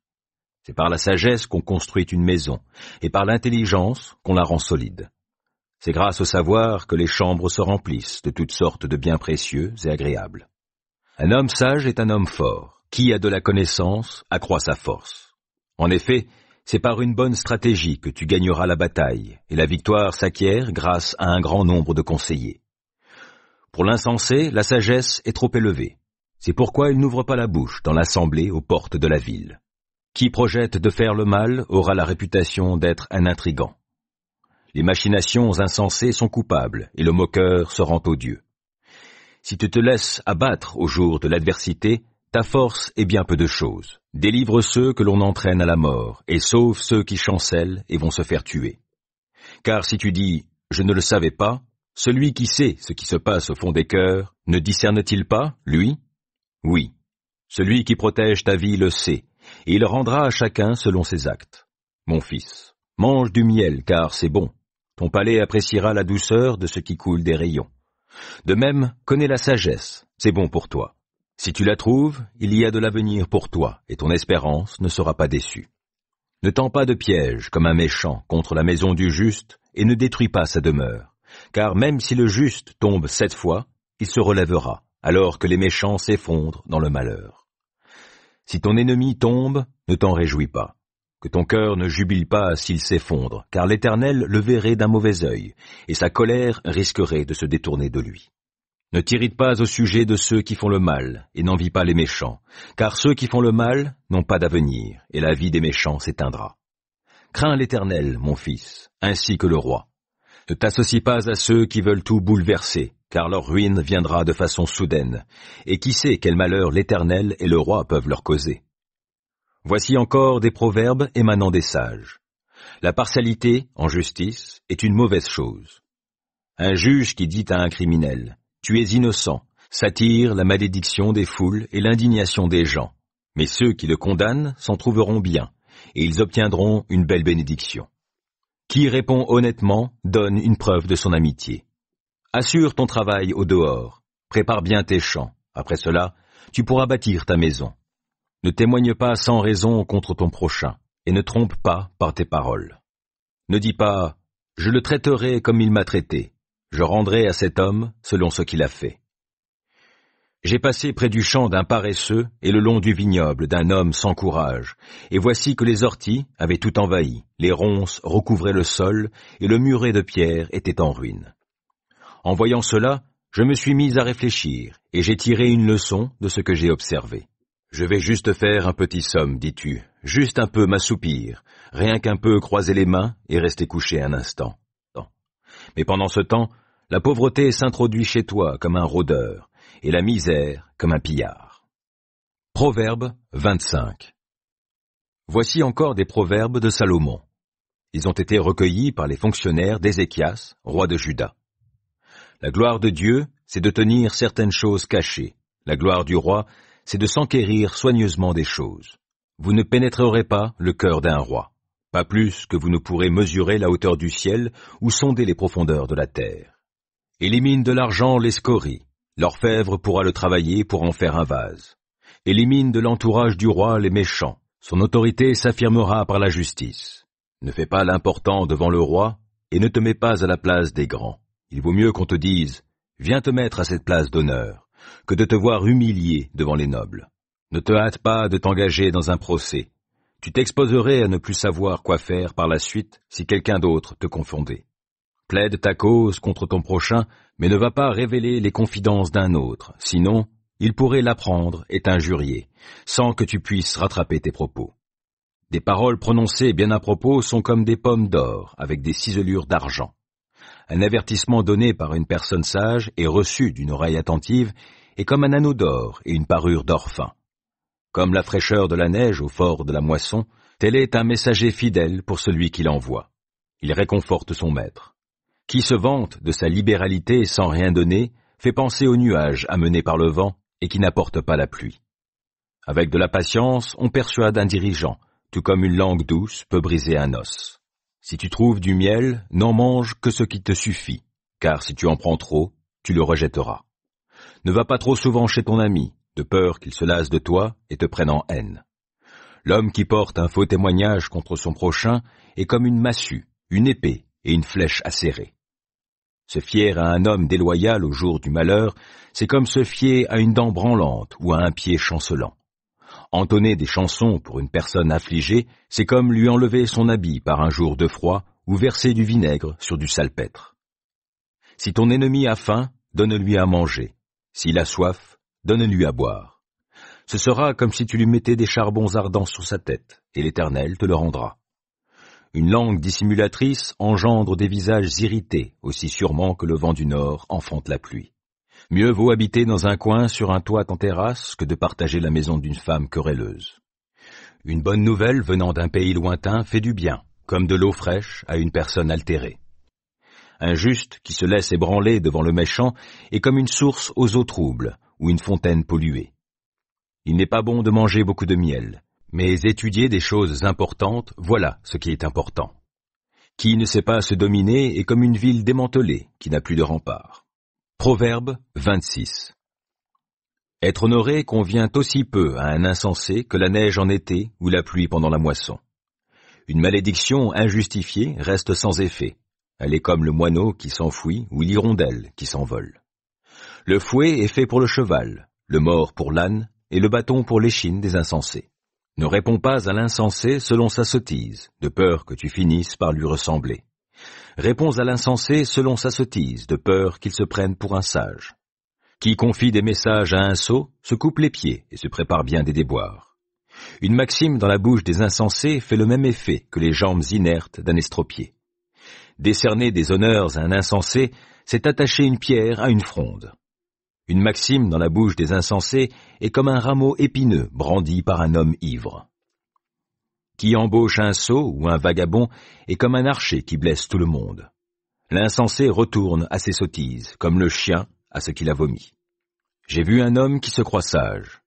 C'est par la sagesse qu'on construit une maison, et par l'intelligence qu'on la rend solide. C'est grâce au savoir que les chambres se remplissent de toutes sortes de biens précieux et agréables. Un homme sage est un homme fort, qui a de la connaissance accroît sa force. En effet, c'est par une bonne stratégie que tu gagneras la bataille, et la victoire s'acquiert grâce à un grand nombre de conseillers. Pour l'insensé, la sagesse est trop élevée. C'est pourquoi il n'ouvre pas la bouche dans l'assemblée aux portes de la ville. Qui projette de faire le mal aura la réputation d'être un intrigant. Les machinations insensées sont coupables, et le moqueur se rend odieux. Si tu te laisses abattre au jour de l'adversité, ta force est bien peu de chose. Délivre ceux que l'on entraîne à la mort, et sauve ceux qui chancellent et vont se faire tuer. Car si tu dis « je ne le savais pas », celui qui sait ce qui se passe au fond des cœurs, ne discerne-t-il pas, lui Oui, celui qui protège ta vie le sait, et il rendra à chacun selon ses actes. Mon fils, mange du miel, car c'est bon, ton palais appréciera la douceur de ce qui coule des rayons. De même, connais la sagesse, c'est bon pour toi. Si tu la trouves, il y a de l'avenir pour toi, et ton espérance ne sera pas déçue. Ne tends pas de piège comme un méchant contre la maison du juste, et ne détruis pas sa demeure, car même si le juste tombe sept fois, il se relèvera, alors que les méchants s'effondrent dans le malheur. Si ton ennemi tombe, ne t'en réjouis pas, que ton cœur ne jubile pas s'il s'effondre, car l'Éternel le verrait d'un mauvais œil, et sa colère risquerait de se détourner de lui. Ne t'irrite pas au sujet de ceux qui font le mal, et n'envie pas les méchants, car ceux qui font le mal n'ont pas d'avenir, et la vie des méchants s'éteindra. Crains l'Éternel, mon fils, ainsi que le roi. Ne t'associe pas à ceux qui veulent tout bouleverser, car leur ruine viendra de façon soudaine, et qui sait quel malheur l'Éternel et le roi peuvent leur causer. Voici encore des proverbes émanant des sages. La partialité, en justice, est une mauvaise chose. Un juge qui dit à un criminel « Tu es innocent » s'attire la malédiction des foules et l'indignation des gens. Mais ceux qui le condamnent s'en trouveront bien, et ils obtiendront une belle bénédiction. Qui répond honnêtement donne une preuve de son amitié. Assure ton travail au dehors, prépare bien tes champs, après cela, tu pourras bâtir ta maison. Ne témoigne pas sans raison contre ton prochain, et ne trompe pas par tes paroles. Ne dis pas Je le traiterai comme il m'a traité, je rendrai à cet homme selon ce qu'il a fait. J'ai passé près du champ d'un paresseux et le long du vignoble d'un homme sans courage, et voici que les orties avaient tout envahi, les ronces recouvraient le sol, et le muret de pierre était en ruine. En voyant cela, je me suis mis à réfléchir, et j'ai tiré une leçon de ce que j'ai observé. Je vais juste faire un petit somme, dis-tu, juste un peu m'assoupir, rien qu'un peu croiser les mains et rester couché un instant. Mais pendant ce temps, la pauvreté s'introduit chez toi comme un rôdeur, et la misère comme un pillard. Proverbe 25 Voici encore des proverbes de Salomon. Ils ont été recueillis par les fonctionnaires d'Ézéchias, roi de Juda. La gloire de Dieu, c'est de tenir certaines choses cachées. La gloire du roi, c'est de s'enquérir soigneusement des choses. Vous ne pénétrerez pas le cœur d'un roi, pas plus que vous ne pourrez mesurer la hauteur du ciel ou sonder les profondeurs de la terre. Élimine de l'argent les scories, l'orfèvre pourra le travailler pour en faire un vase. Élimine de l'entourage du roi les méchants, son autorité s'affirmera par la justice. Ne fais pas l'important devant le roi, et ne te mets pas à la place des grands. Il vaut mieux qu'on te dise, viens te mettre à cette place d'honneur que de te voir humilié devant les nobles. Ne te hâte pas de t'engager dans un procès. Tu t'exposerais à ne plus savoir quoi faire par la suite si quelqu'un d'autre te confondait. Plaide ta cause contre ton prochain, mais ne va pas révéler les confidences d'un autre, sinon il pourrait l'apprendre et t'injurier, sans que tu puisses rattraper tes propos. Des paroles prononcées bien à propos sont comme des pommes d'or avec des ciselures d'argent. Un avertissement donné par une personne sage et reçu d'une oreille attentive est comme un anneau d'or et une parure d'or fin. Comme la fraîcheur de la neige au fort de la moisson, tel est un messager fidèle pour celui qui l'envoie. Il réconforte son maître. Qui se vante de sa libéralité sans rien donner fait penser aux nuages amenés par le vent et qui n'apportent pas la pluie. Avec de la patience, on persuade un dirigeant, tout comme une langue douce peut briser un os. Si tu trouves du miel, n'en mange que ce qui te suffit, car si tu en prends trop, tu le rejetteras. Ne va pas trop souvent chez ton ami, de peur qu'il se lasse de toi et te prenne en haine. L'homme qui porte un faux témoignage contre son prochain est comme une massue, une épée et une flèche acérée. Se fier à un homme déloyal au jour du malheur, c'est comme se fier à une dent branlante ou à un pied chancelant. Entonner des chansons pour une personne affligée, c'est comme lui enlever son habit par un jour de froid ou verser du vinaigre sur du salpêtre. Si ton ennemi a faim, donne-lui à manger. S'il a soif, donne-lui à boire. Ce sera comme si tu lui mettais des charbons ardents sur sa tête, et l'Éternel te le rendra. Une langue dissimulatrice engendre des visages irrités aussi sûrement que le vent du nord enfante la pluie. Mieux vaut habiter dans un coin sur un toit en terrasse que de partager la maison d'une femme querelleuse. Une bonne nouvelle venant d'un pays lointain fait du bien, comme de l'eau fraîche à une personne altérée. Un juste qui se laisse ébranler devant le méchant est comme une source aux eaux troubles ou une fontaine polluée. Il n'est pas bon de manger beaucoup de miel, mais étudier des choses importantes, voilà ce qui est important. Qui ne sait pas se dominer est comme une ville démantelée qui n'a plus de remparts. Proverbe 26 Être honoré convient aussi peu à un insensé que la neige en été ou la pluie pendant la moisson. Une malédiction injustifiée reste sans effet. Elle est comme le moineau qui s'enfuit ou l'hirondelle qui s'envole. Le fouet est fait pour le cheval, le mort pour l'âne et le bâton pour l'échine des insensés. Ne réponds pas à l'insensé selon sa sottise, de peur que tu finisses par lui ressembler. Réponds à l'insensé selon sa sottise, de peur qu'il se prenne pour un sage. Qui confie des messages à un sot se coupe les pieds et se prépare bien des déboires. Une maxime dans la bouche des insensés fait le même effet que les jambes inertes d'un estropié. Décerner des honneurs à un insensé, c'est attacher une pierre à une fronde. Une maxime dans la bouche des insensés est comme un rameau épineux brandi par un homme ivre qui embauche un sot ou un vagabond est comme un archer qui blesse tout le monde. L'insensé retourne à ses sottises, comme le chien à ce qu'il a vomi. J'ai vu un homme qui se croit sage.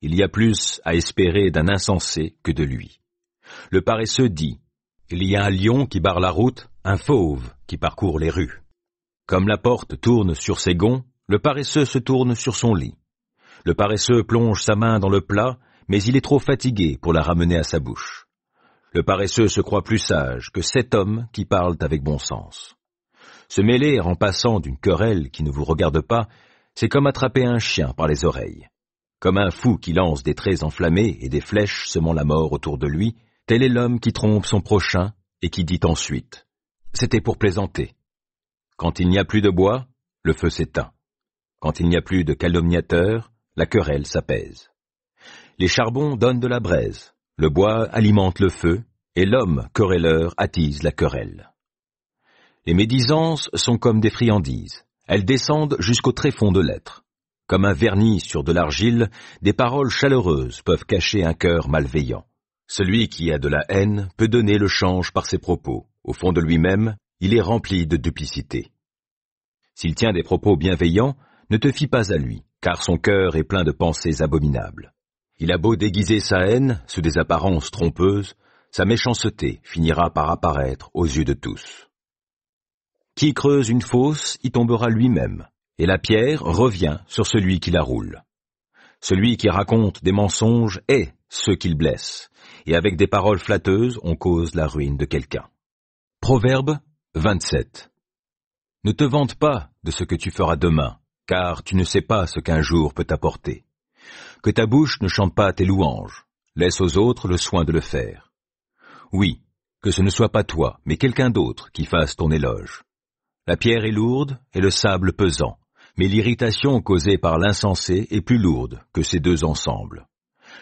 Il y a plus à espérer d'un insensé que de lui. Le paresseux dit, il y a un lion qui barre la route, un fauve qui parcourt les rues. Comme la porte tourne sur ses gonds, le paresseux se tourne sur son lit. Le paresseux plonge sa main dans le plat, mais il est trop fatigué pour la ramener à sa bouche. Le paresseux se croit plus sage que cet homme qui parle avec bon sens. Se mêler en passant d'une querelle qui ne vous regarde pas, c'est comme attraper un chien par les oreilles. Comme un fou qui lance des traits enflammés et des flèches semant la mort autour de lui, tel est l'homme qui trompe son prochain et qui dit ensuite ⁇ C'était pour plaisanter ⁇ Quand il n'y a plus de bois, le feu s'éteint. Quand il n'y a plus de calomniateur, la querelle s'apaise. Les charbons donnent de la braise, le bois alimente le feu, et l'homme querelleur attise la querelle. Les médisances sont comme des friandises, elles descendent jusqu'au tréfonds de l'être. Comme un vernis sur de l'argile, des paroles chaleureuses peuvent cacher un cœur malveillant. Celui qui a de la haine peut donner le change par ses propos. Au fond de lui-même, il est rempli de duplicité. S'il tient des propos bienveillants, ne te fie pas à lui, car son cœur est plein de pensées abominables. Il a beau déguiser sa haine sous des apparences trompeuses, sa méchanceté finira par apparaître aux yeux de tous. Qui creuse une fosse y tombera lui-même, et la pierre revient sur celui qui la roule. Celui qui raconte des mensonges est ceux qu'il blesse, et avec des paroles flatteuses on cause la ruine de quelqu'un. Proverbe 27 Ne te vante pas de ce que tu feras demain, car tu ne sais pas ce qu'un jour peut t'apporter. Que ta bouche ne chante pas tes louanges, laisse aux autres le soin de le faire. Oui, que ce ne soit pas toi, mais quelqu'un d'autre qui fasse ton éloge. La pierre est lourde et le sable pesant, mais l'irritation causée par l'insensé est plus lourde que ces deux ensembles.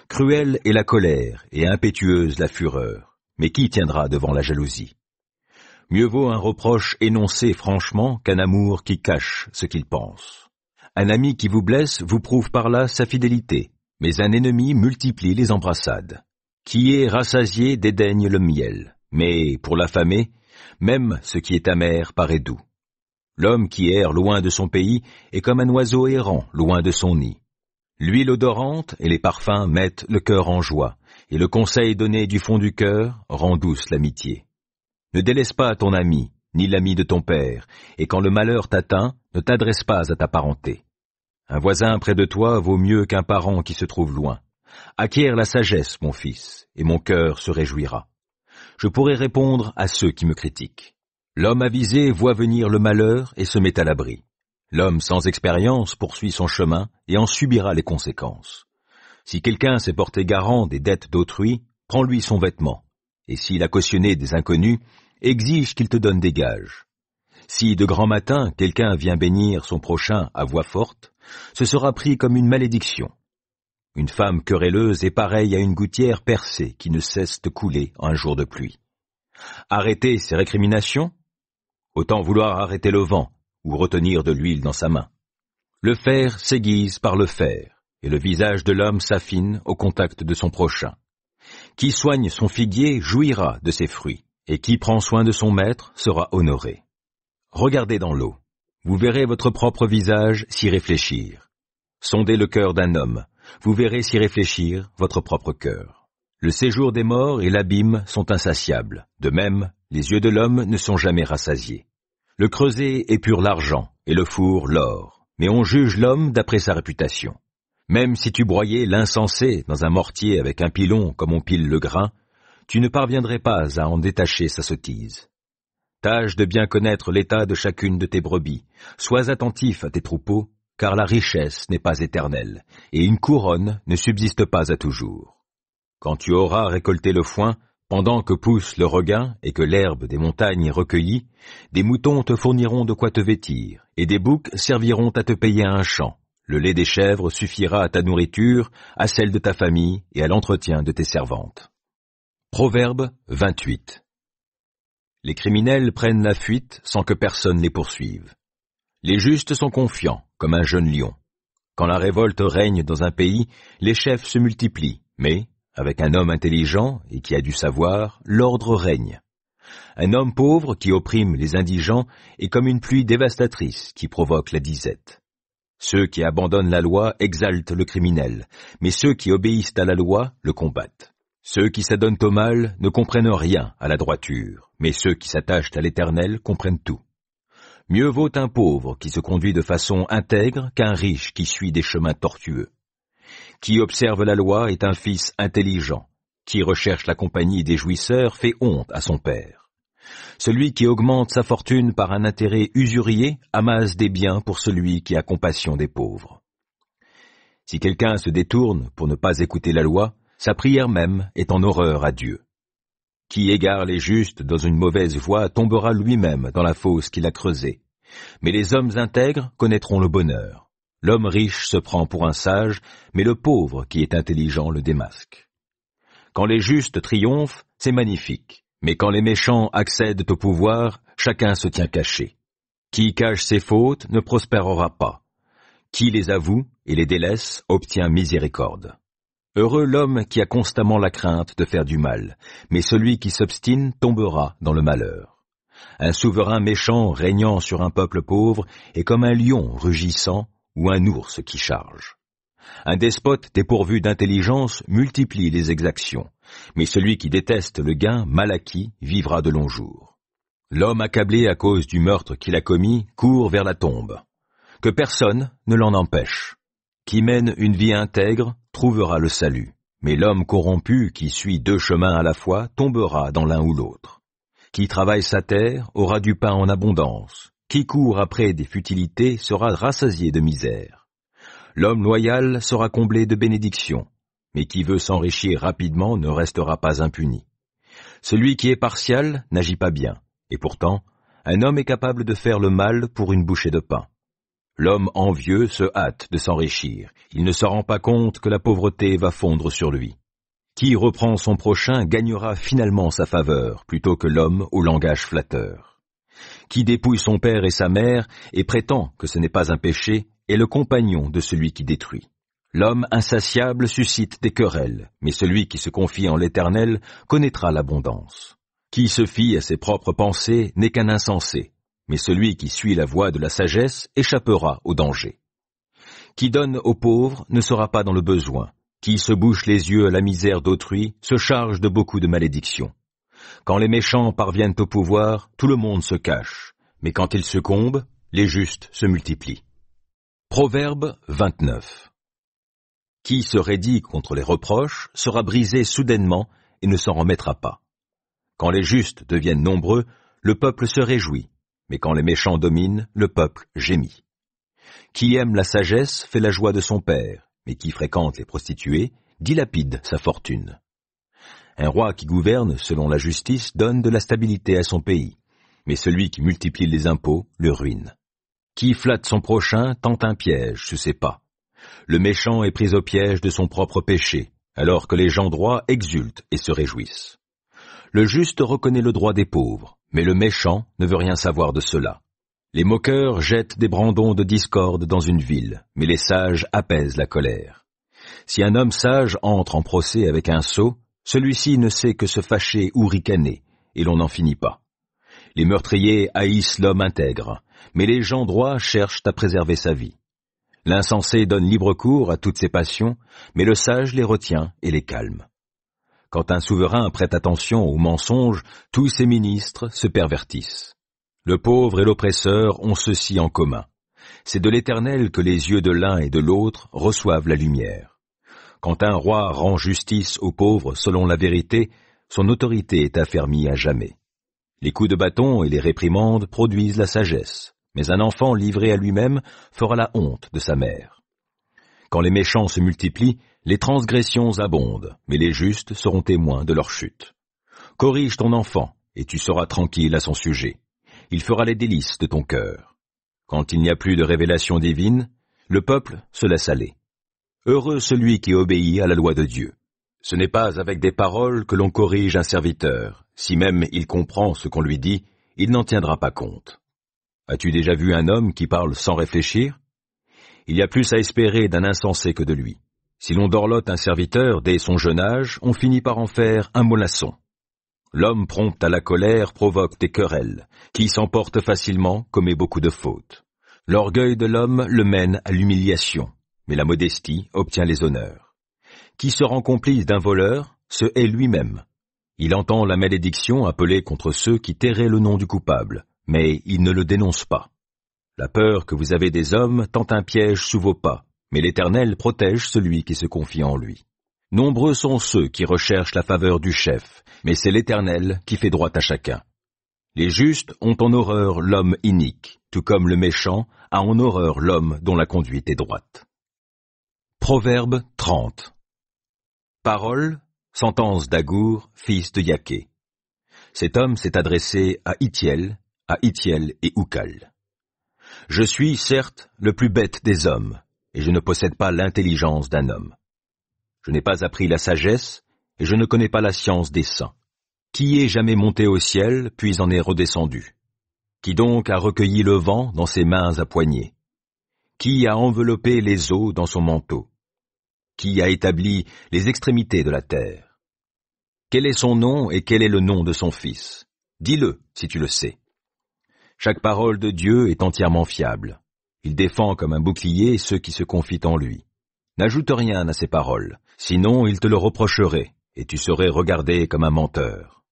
Cruelle est la colère et impétueuse la fureur, mais qui tiendra devant la jalousie Mieux vaut un reproche énoncé franchement qu'un amour qui cache ce qu'il pense. Un ami qui vous blesse vous prouve par là sa fidélité, mais un ennemi multiplie les embrassades. Qui est rassasié dédaigne le miel, mais pour l'affamé, même ce qui est amer paraît doux. L'homme qui erre loin de son pays est comme un oiseau errant loin de son nid. L'huile odorante et les parfums mettent le cœur en joie, et le conseil donné du fond du cœur rend douce l'amitié. Ne délaisse pas ton ami, ni l'ami de ton père, et quand le malheur t'atteint, ne t'adresse pas à ta parenté. Un voisin près de toi vaut mieux qu'un parent qui se trouve loin. Acquiert la sagesse, mon fils, et mon cœur se réjouira. Je pourrai répondre à ceux qui me critiquent. L'homme avisé voit venir le malheur et se met à l'abri. L'homme sans expérience poursuit son chemin et en subira les conséquences. Si quelqu'un s'est porté garant des dettes d'autrui, prends-lui son vêtement, et s'il a cautionné des inconnus, exige qu'il te donne des gages. Si de grand matin quelqu'un vient bénir son prochain à voix forte, ce sera pris comme une malédiction. Une femme querelleuse est pareille à une gouttière percée qui ne cesse de couler un jour de pluie. Arrêter ces récriminations Autant vouloir arrêter le vent ou retenir de l'huile dans sa main. Le fer s'aiguise par le fer, et le visage de l'homme s'affine au contact de son prochain. Qui soigne son figuier jouira de ses fruits, et qui prend soin de son maître sera honoré. Regardez dans l'eau. Vous verrez votre propre visage s'y réfléchir. Sondez le cœur d'un homme, vous verrez s'y réfléchir votre propre cœur. Le séjour des morts et l'abîme sont insatiables, de même, les yeux de l'homme ne sont jamais rassasiés. Le creuset épure l'argent et le four l'or, mais on juge l'homme d'après sa réputation. Même si tu broyais l'insensé dans un mortier avec un pilon comme on pile le grain, tu ne parviendrais pas à en détacher sa sottise. Tâche de bien connaître l'état de chacune de tes brebis. Sois attentif à tes troupeaux, car la richesse n'est pas éternelle, et une couronne ne subsiste pas à toujours. Quand tu auras récolté le foin, pendant que pousse le regain et que l'herbe des montagnes est recueillie, des moutons te fourniront de quoi te vêtir, et des boucs serviront à te payer un champ. Le lait des chèvres suffira à ta nourriture, à celle de ta famille et à l'entretien de tes servantes. Proverbe 28 les criminels prennent la fuite sans que personne les poursuive. Les justes sont confiants, comme un jeune lion. Quand la révolte règne dans un pays, les chefs se multiplient, mais, avec un homme intelligent et qui a du savoir, l'ordre règne. Un homme pauvre qui opprime les indigents est comme une pluie dévastatrice qui provoque la disette. Ceux qui abandonnent la loi exaltent le criminel, mais ceux qui obéissent à la loi le combattent. Ceux qui s'adonnent au mal ne comprennent rien à la droiture, mais ceux qui s'attachent à l'Éternel comprennent tout. Mieux vaut un pauvre qui se conduit de façon intègre qu'un riche qui suit des chemins tortueux. Qui observe la loi est un fils intelligent, qui recherche la compagnie des jouisseurs fait honte à son père. Celui qui augmente sa fortune par un intérêt usurier amasse des biens pour celui qui a compassion des pauvres. Si quelqu'un se détourne pour ne pas écouter la loi, sa prière même est en horreur à Dieu. Qui égare les justes dans une mauvaise voie tombera lui-même dans la fosse qu'il a creusée. Mais les hommes intègres connaîtront le bonheur. L'homme riche se prend pour un sage, mais le pauvre qui est intelligent le démasque. Quand les justes triomphent, c'est magnifique, mais quand les méchants accèdent au pouvoir, chacun se tient caché. Qui cache ses fautes ne prospérera pas. Qui les avoue et les délaisse obtient miséricorde. Heureux l'homme qui a constamment la crainte de faire du mal, mais celui qui s'obstine tombera dans le malheur. Un souverain méchant régnant sur un peuple pauvre est comme un lion rugissant ou un ours qui charge. Un despote dépourvu d'intelligence multiplie les exactions, mais celui qui déteste le gain mal acquis vivra de longs jours. L'homme accablé à cause du meurtre qu'il a commis court vers la tombe. Que personne ne l'en empêche. Qui mène une vie intègre trouvera le salut, mais l'homme corrompu qui suit deux chemins à la fois tombera dans l'un ou l'autre. Qui travaille sa terre aura du pain en abondance, qui court après des futilités sera rassasié de misère. L'homme loyal sera comblé de bénédictions, mais qui veut s'enrichir rapidement ne restera pas impuni. Celui qui est partial n'agit pas bien, et pourtant, un homme est capable de faire le mal pour une bouchée de pain. L'homme envieux se hâte de s'enrichir, il ne se rend pas compte que la pauvreté va fondre sur lui. Qui reprend son prochain gagnera finalement sa faveur plutôt que l'homme au langage flatteur. Qui dépouille son père et sa mère et prétend que ce n'est pas un péché est le compagnon de celui qui détruit. L'homme insatiable suscite des querelles, mais celui qui se confie en l'Éternel connaîtra l'abondance. Qui se fie à ses propres pensées n'est qu'un insensé, mais celui qui suit la voie de la sagesse échappera au danger. Qui donne aux pauvres ne sera pas dans le besoin, qui se bouche les yeux à la misère d'autrui se charge de beaucoup de malédictions. Quand les méchants parviennent au pouvoir, tout le monde se cache, mais quand ils succombent, les justes se multiplient. Proverbe 29 Qui se raidit contre les reproches sera brisé soudainement et ne s'en remettra pas. Quand les justes deviennent nombreux, le peuple se réjouit, mais quand les méchants dominent, le peuple gémit. Qui aime la sagesse fait la joie de son père, mais qui fréquente les prostituées dilapide sa fortune. Un roi qui gouverne selon la justice donne de la stabilité à son pays, mais celui qui multiplie les impôts le ruine. Qui flatte son prochain tente un piège sous ses pas. Le méchant est pris au piège de son propre péché, alors que les gens droits exultent et se réjouissent. Le juste reconnaît le droit des pauvres, mais le méchant ne veut rien savoir de cela. Les moqueurs jettent des brandons de discorde dans une ville, mais les sages apaisent la colère. Si un homme sage entre en procès avec un sot, celui-ci ne sait que se fâcher ou ricaner, et l'on n'en finit pas. Les meurtriers haïssent l'homme intègre, mais les gens droits cherchent à préserver sa vie. L'insensé donne libre cours à toutes ses passions, mais le sage les retient et les calme. Quand un souverain prête attention aux mensonges, tous ses ministres se pervertissent. Le pauvre et l'oppresseur ont ceci en commun. C'est de l'Éternel que les yeux de l'un et de l'autre reçoivent la lumière. Quand un roi rend justice aux pauvres selon la vérité, son autorité est affermie à jamais. Les coups de bâton et les réprimandes produisent la sagesse, mais un enfant livré à lui-même fera la honte de sa mère. Quand les méchants se multiplient, les transgressions abondent, mais les justes seront témoins de leur chute. Corrige ton enfant, et tu seras tranquille à son sujet. Il fera les délices de ton cœur. Quand il n'y a plus de révélation divine, le peuple se laisse aller. Heureux celui qui obéit à la loi de Dieu. Ce n'est pas avec des paroles que l'on corrige un serviteur. Si même il comprend ce qu'on lui dit, il n'en tiendra pas compte. As-tu déjà vu un homme qui parle sans réfléchir Il y a plus à espérer d'un insensé que de lui. Si l'on dorlote un serviteur dès son jeune âge, on finit par en faire un mollasson. L'homme prompt à la colère provoque des querelles, qui s'emporte facilement, commet beaucoup de fautes. L'orgueil de l'homme le mène à l'humiliation, mais la modestie obtient les honneurs. Qui se rend complice d'un voleur, se hait lui-même. Il entend la malédiction appelée contre ceux qui tairaient le nom du coupable, mais il ne le dénonce pas. La peur que vous avez des hommes tend un piège sous vos pas, mais l'Éternel protège celui qui se confie en lui. Nombreux sont ceux qui recherchent la faveur du chef, mais c'est l'Éternel qui fait droit à chacun. Les justes ont en horreur l'homme inique, tout comme le méchant a en horreur l'homme dont la conduite est droite. Proverbe 30 Parole, sentence d'Agour, fils de Yaké. Cet homme s'est adressé à Itiel, à Itiel et Oukal. Je suis, certes, le plus bête des hommes, et je ne possède pas l'intelligence d'un homme. Je n'ai pas appris la sagesse, et je ne connais pas la science des saints. Qui est jamais monté au ciel, puis en est redescendu Qui donc a recueilli le vent dans ses mains à poignées Qui a enveloppé les eaux dans son manteau Qui a établi les extrémités de la terre Quel est son nom et quel est le nom de son fils Dis-le, si tu le sais. Chaque parole de Dieu est entièrement fiable. Il défend comme un bouclier ceux qui se confient en lui. N'ajoute rien à ces paroles, sinon il te le reprocherait, et tu serais regardé comme un menteur.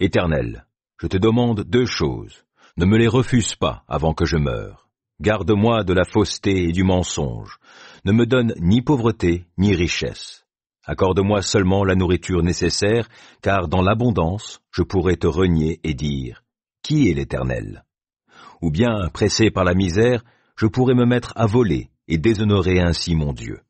Éternel, je te demande deux choses. Ne me les refuse pas avant que je meure. Garde-moi de la fausseté et du mensonge. Ne me donne ni pauvreté ni richesse. Accorde-moi seulement la nourriture nécessaire, car dans l'abondance, je pourrais te renier et dire, Qui est l'Éternel Ou bien, pressé par la misère, je pourrais me mettre à voler et déshonorer ainsi mon Dieu.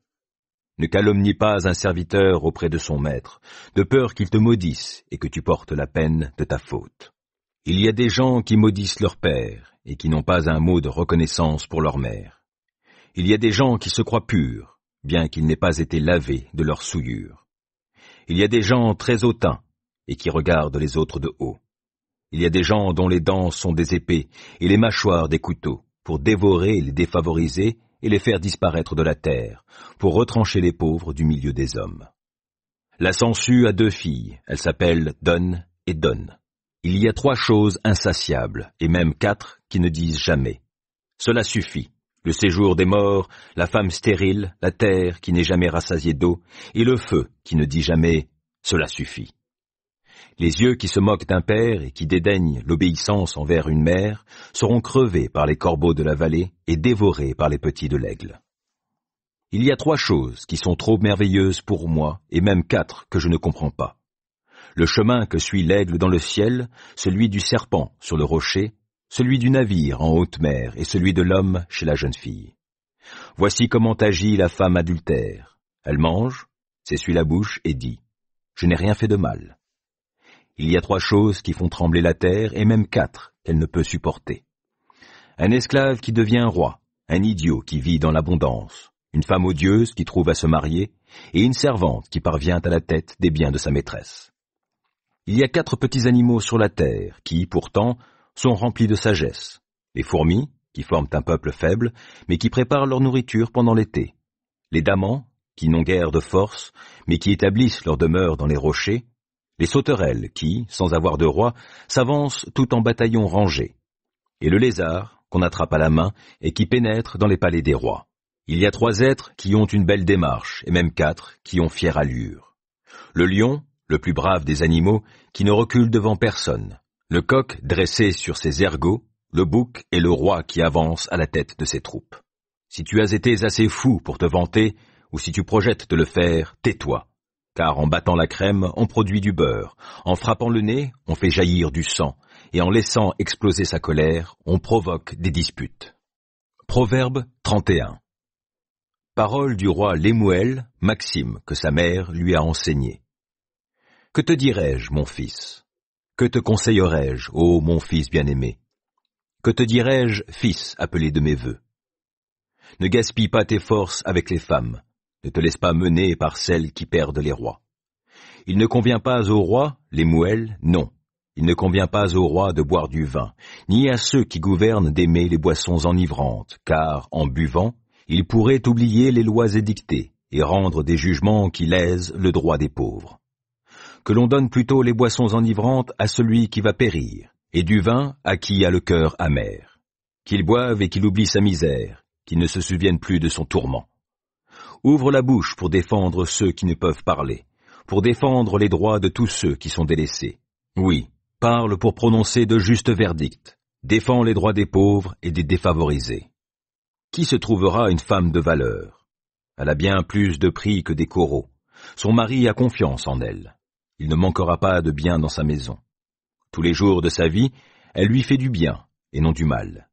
Ne calomnie pas un serviteur auprès de son maître, de peur qu'il te maudisse et que tu portes la peine de ta faute. Il y a des gens qui maudissent leur père et qui n'ont pas un mot de reconnaissance pour leur mère. Il y a des gens qui se croient purs, bien qu'ils n'aient pas été lavés de leur souillure. Il y a des gens très hautains et qui regardent les autres de haut. Il y a des gens dont les dents sont des épées et les mâchoires des couteaux pour dévorer les défavorisés et les faire disparaître de la terre, pour retrancher les pauvres du milieu des hommes. La sangsue a deux filles, elles s'appellent Donne et Donne. Il y a trois choses insatiables, et même quatre, qui ne disent jamais. Cela suffit. Le séjour des morts, la femme stérile, la terre qui n'est jamais rassasiée d'eau, et le feu qui ne dit jamais ⁇ Cela suffit ⁇ les yeux qui se moquent d'un père et qui dédaignent l'obéissance envers une mère seront crevés par les corbeaux de la vallée et dévorés par les petits de l'aigle. Il y a trois choses qui sont trop merveilleuses pour moi, et même quatre que je ne comprends pas. Le chemin que suit l'aigle dans le ciel, celui du serpent sur le rocher, celui du navire en haute mer et celui de l'homme chez la jeune fille. Voici comment agit la femme adultère. Elle mange, s'essuie la bouche et dit ⁇ Je n'ai rien fait de mal ⁇ il y a trois choses qui font trembler la terre, et même quatre qu'elle ne peut supporter. Un esclave qui devient roi, un idiot qui vit dans l'abondance, une femme odieuse qui trouve à se marier, et une servante qui parvient à la tête des biens de sa maîtresse. Il y a quatre petits animaux sur la terre qui, pourtant, sont remplis de sagesse. Les fourmis, qui forment un peuple faible, mais qui préparent leur nourriture pendant l'été. Les damans, qui n'ont guère de force, mais qui établissent leur demeure dans les rochers, les sauterelles qui, sans avoir de roi, s'avancent tout en bataillon rangé, et le lézard, qu'on attrape à la main et qui pénètre dans les palais des rois. Il y a trois êtres qui ont une belle démarche, et même quatre qui ont fière allure. Le lion, le plus brave des animaux, qui ne recule devant personne, le coq dressé sur ses ergots, le bouc et le roi qui avance à la tête de ses troupes. Si tu as été assez fou pour te vanter, ou si tu projettes de le faire, tais-toi car en battant la crème, on produit du beurre, en frappant le nez, on fait jaillir du sang, et en laissant exploser sa colère, on provoque des disputes. Proverbe 31 Parole du roi Lémuel, Maxime, que sa mère lui a enseigné. Que te dirais-je, mon fils Que te conseillerais-je, ô mon fils bien-aimé Que te dirais-je, fils appelé de mes vœux Ne gaspille pas tes forces avec les femmes, ne te laisse pas mener par celles qui perdent les rois. Il ne convient pas aux rois, les mouelles, non. Il ne convient pas aux rois de boire du vin, ni à ceux qui gouvernent d'aimer les boissons enivrantes, car, en buvant, ils pourraient oublier les lois édictées, et rendre des jugements qui lèsent le droit des pauvres. Que l'on donne plutôt les boissons enivrantes à celui qui va périr, et du vin à qui a le cœur amer. Qu'il boive et qu'il oublie sa misère, qu'il ne se souvienne plus de son tourment ouvre la bouche pour défendre ceux qui ne peuvent parler, pour défendre les droits de tous ceux qui sont délaissés. Oui, parle pour prononcer de justes verdicts, défends les droits des pauvres et des défavorisés. Qui se trouvera une femme de valeur Elle a bien plus de prix que des coraux. Son mari a confiance en elle. Il ne manquera pas de bien dans sa maison. Tous les jours de sa vie, elle lui fait du bien et non du mal.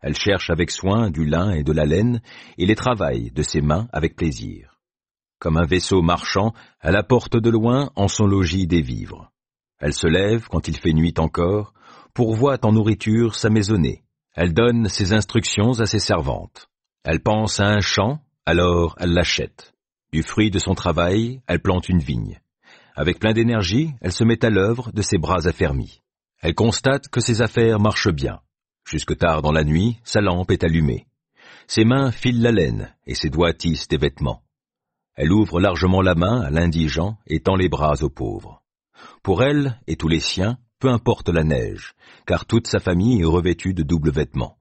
Elle cherche avec soin du lin et de la laine, et les travaille de ses mains avec plaisir. Comme un vaisseau marchand, elle apporte de loin en son logis des vivres. Elle se lève quand il fait nuit encore, pourvoit en nourriture sa maisonnée. Elle donne ses instructions à ses servantes. Elle pense à un champ, alors elle l'achète. Du fruit de son travail, elle plante une vigne. Avec plein d'énergie, elle se met à l'œuvre de ses bras affermis. Elle constate que ses affaires marchent bien. Jusque tard dans la nuit, sa lampe est allumée. Ses mains filent la laine et ses doigts tissent des vêtements. Elle ouvre largement la main à l'indigent et tend les bras aux pauvres. Pour elle et tous les siens, peu importe la neige, car toute sa famille est revêtue de doubles vêtements.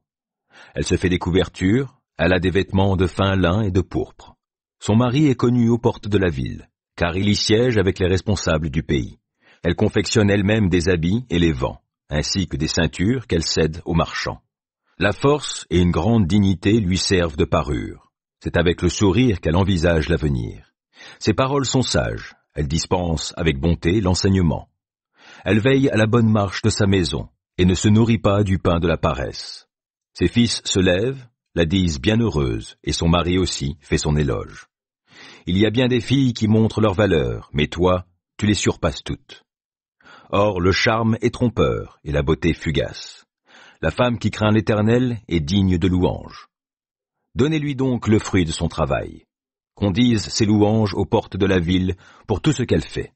Elle se fait des couvertures, elle a des vêtements de fin lin et de pourpre. Son mari est connu aux portes de la ville, car il y siège avec les responsables du pays. Elle confectionne elle-même des habits et les vend ainsi que des ceintures qu'elle cède aux marchands. La force et une grande dignité lui servent de parure. C'est avec le sourire qu'elle envisage l'avenir. Ses paroles sont sages, elle dispense avec bonté l'enseignement. Elle veille à la bonne marche de sa maison, et ne se nourrit pas du pain de la paresse. Ses fils se lèvent, la disent bienheureuse, et son mari aussi fait son éloge. Il y a bien des filles qui montrent leur valeur, mais toi, tu les surpasses toutes. Or le charme est trompeur et la beauté fugace. La femme qui craint l'Éternel est digne de louange. Donnez-lui donc le fruit de son travail. Qu'on dise ses louanges aux portes de la ville pour tout ce qu'elle fait.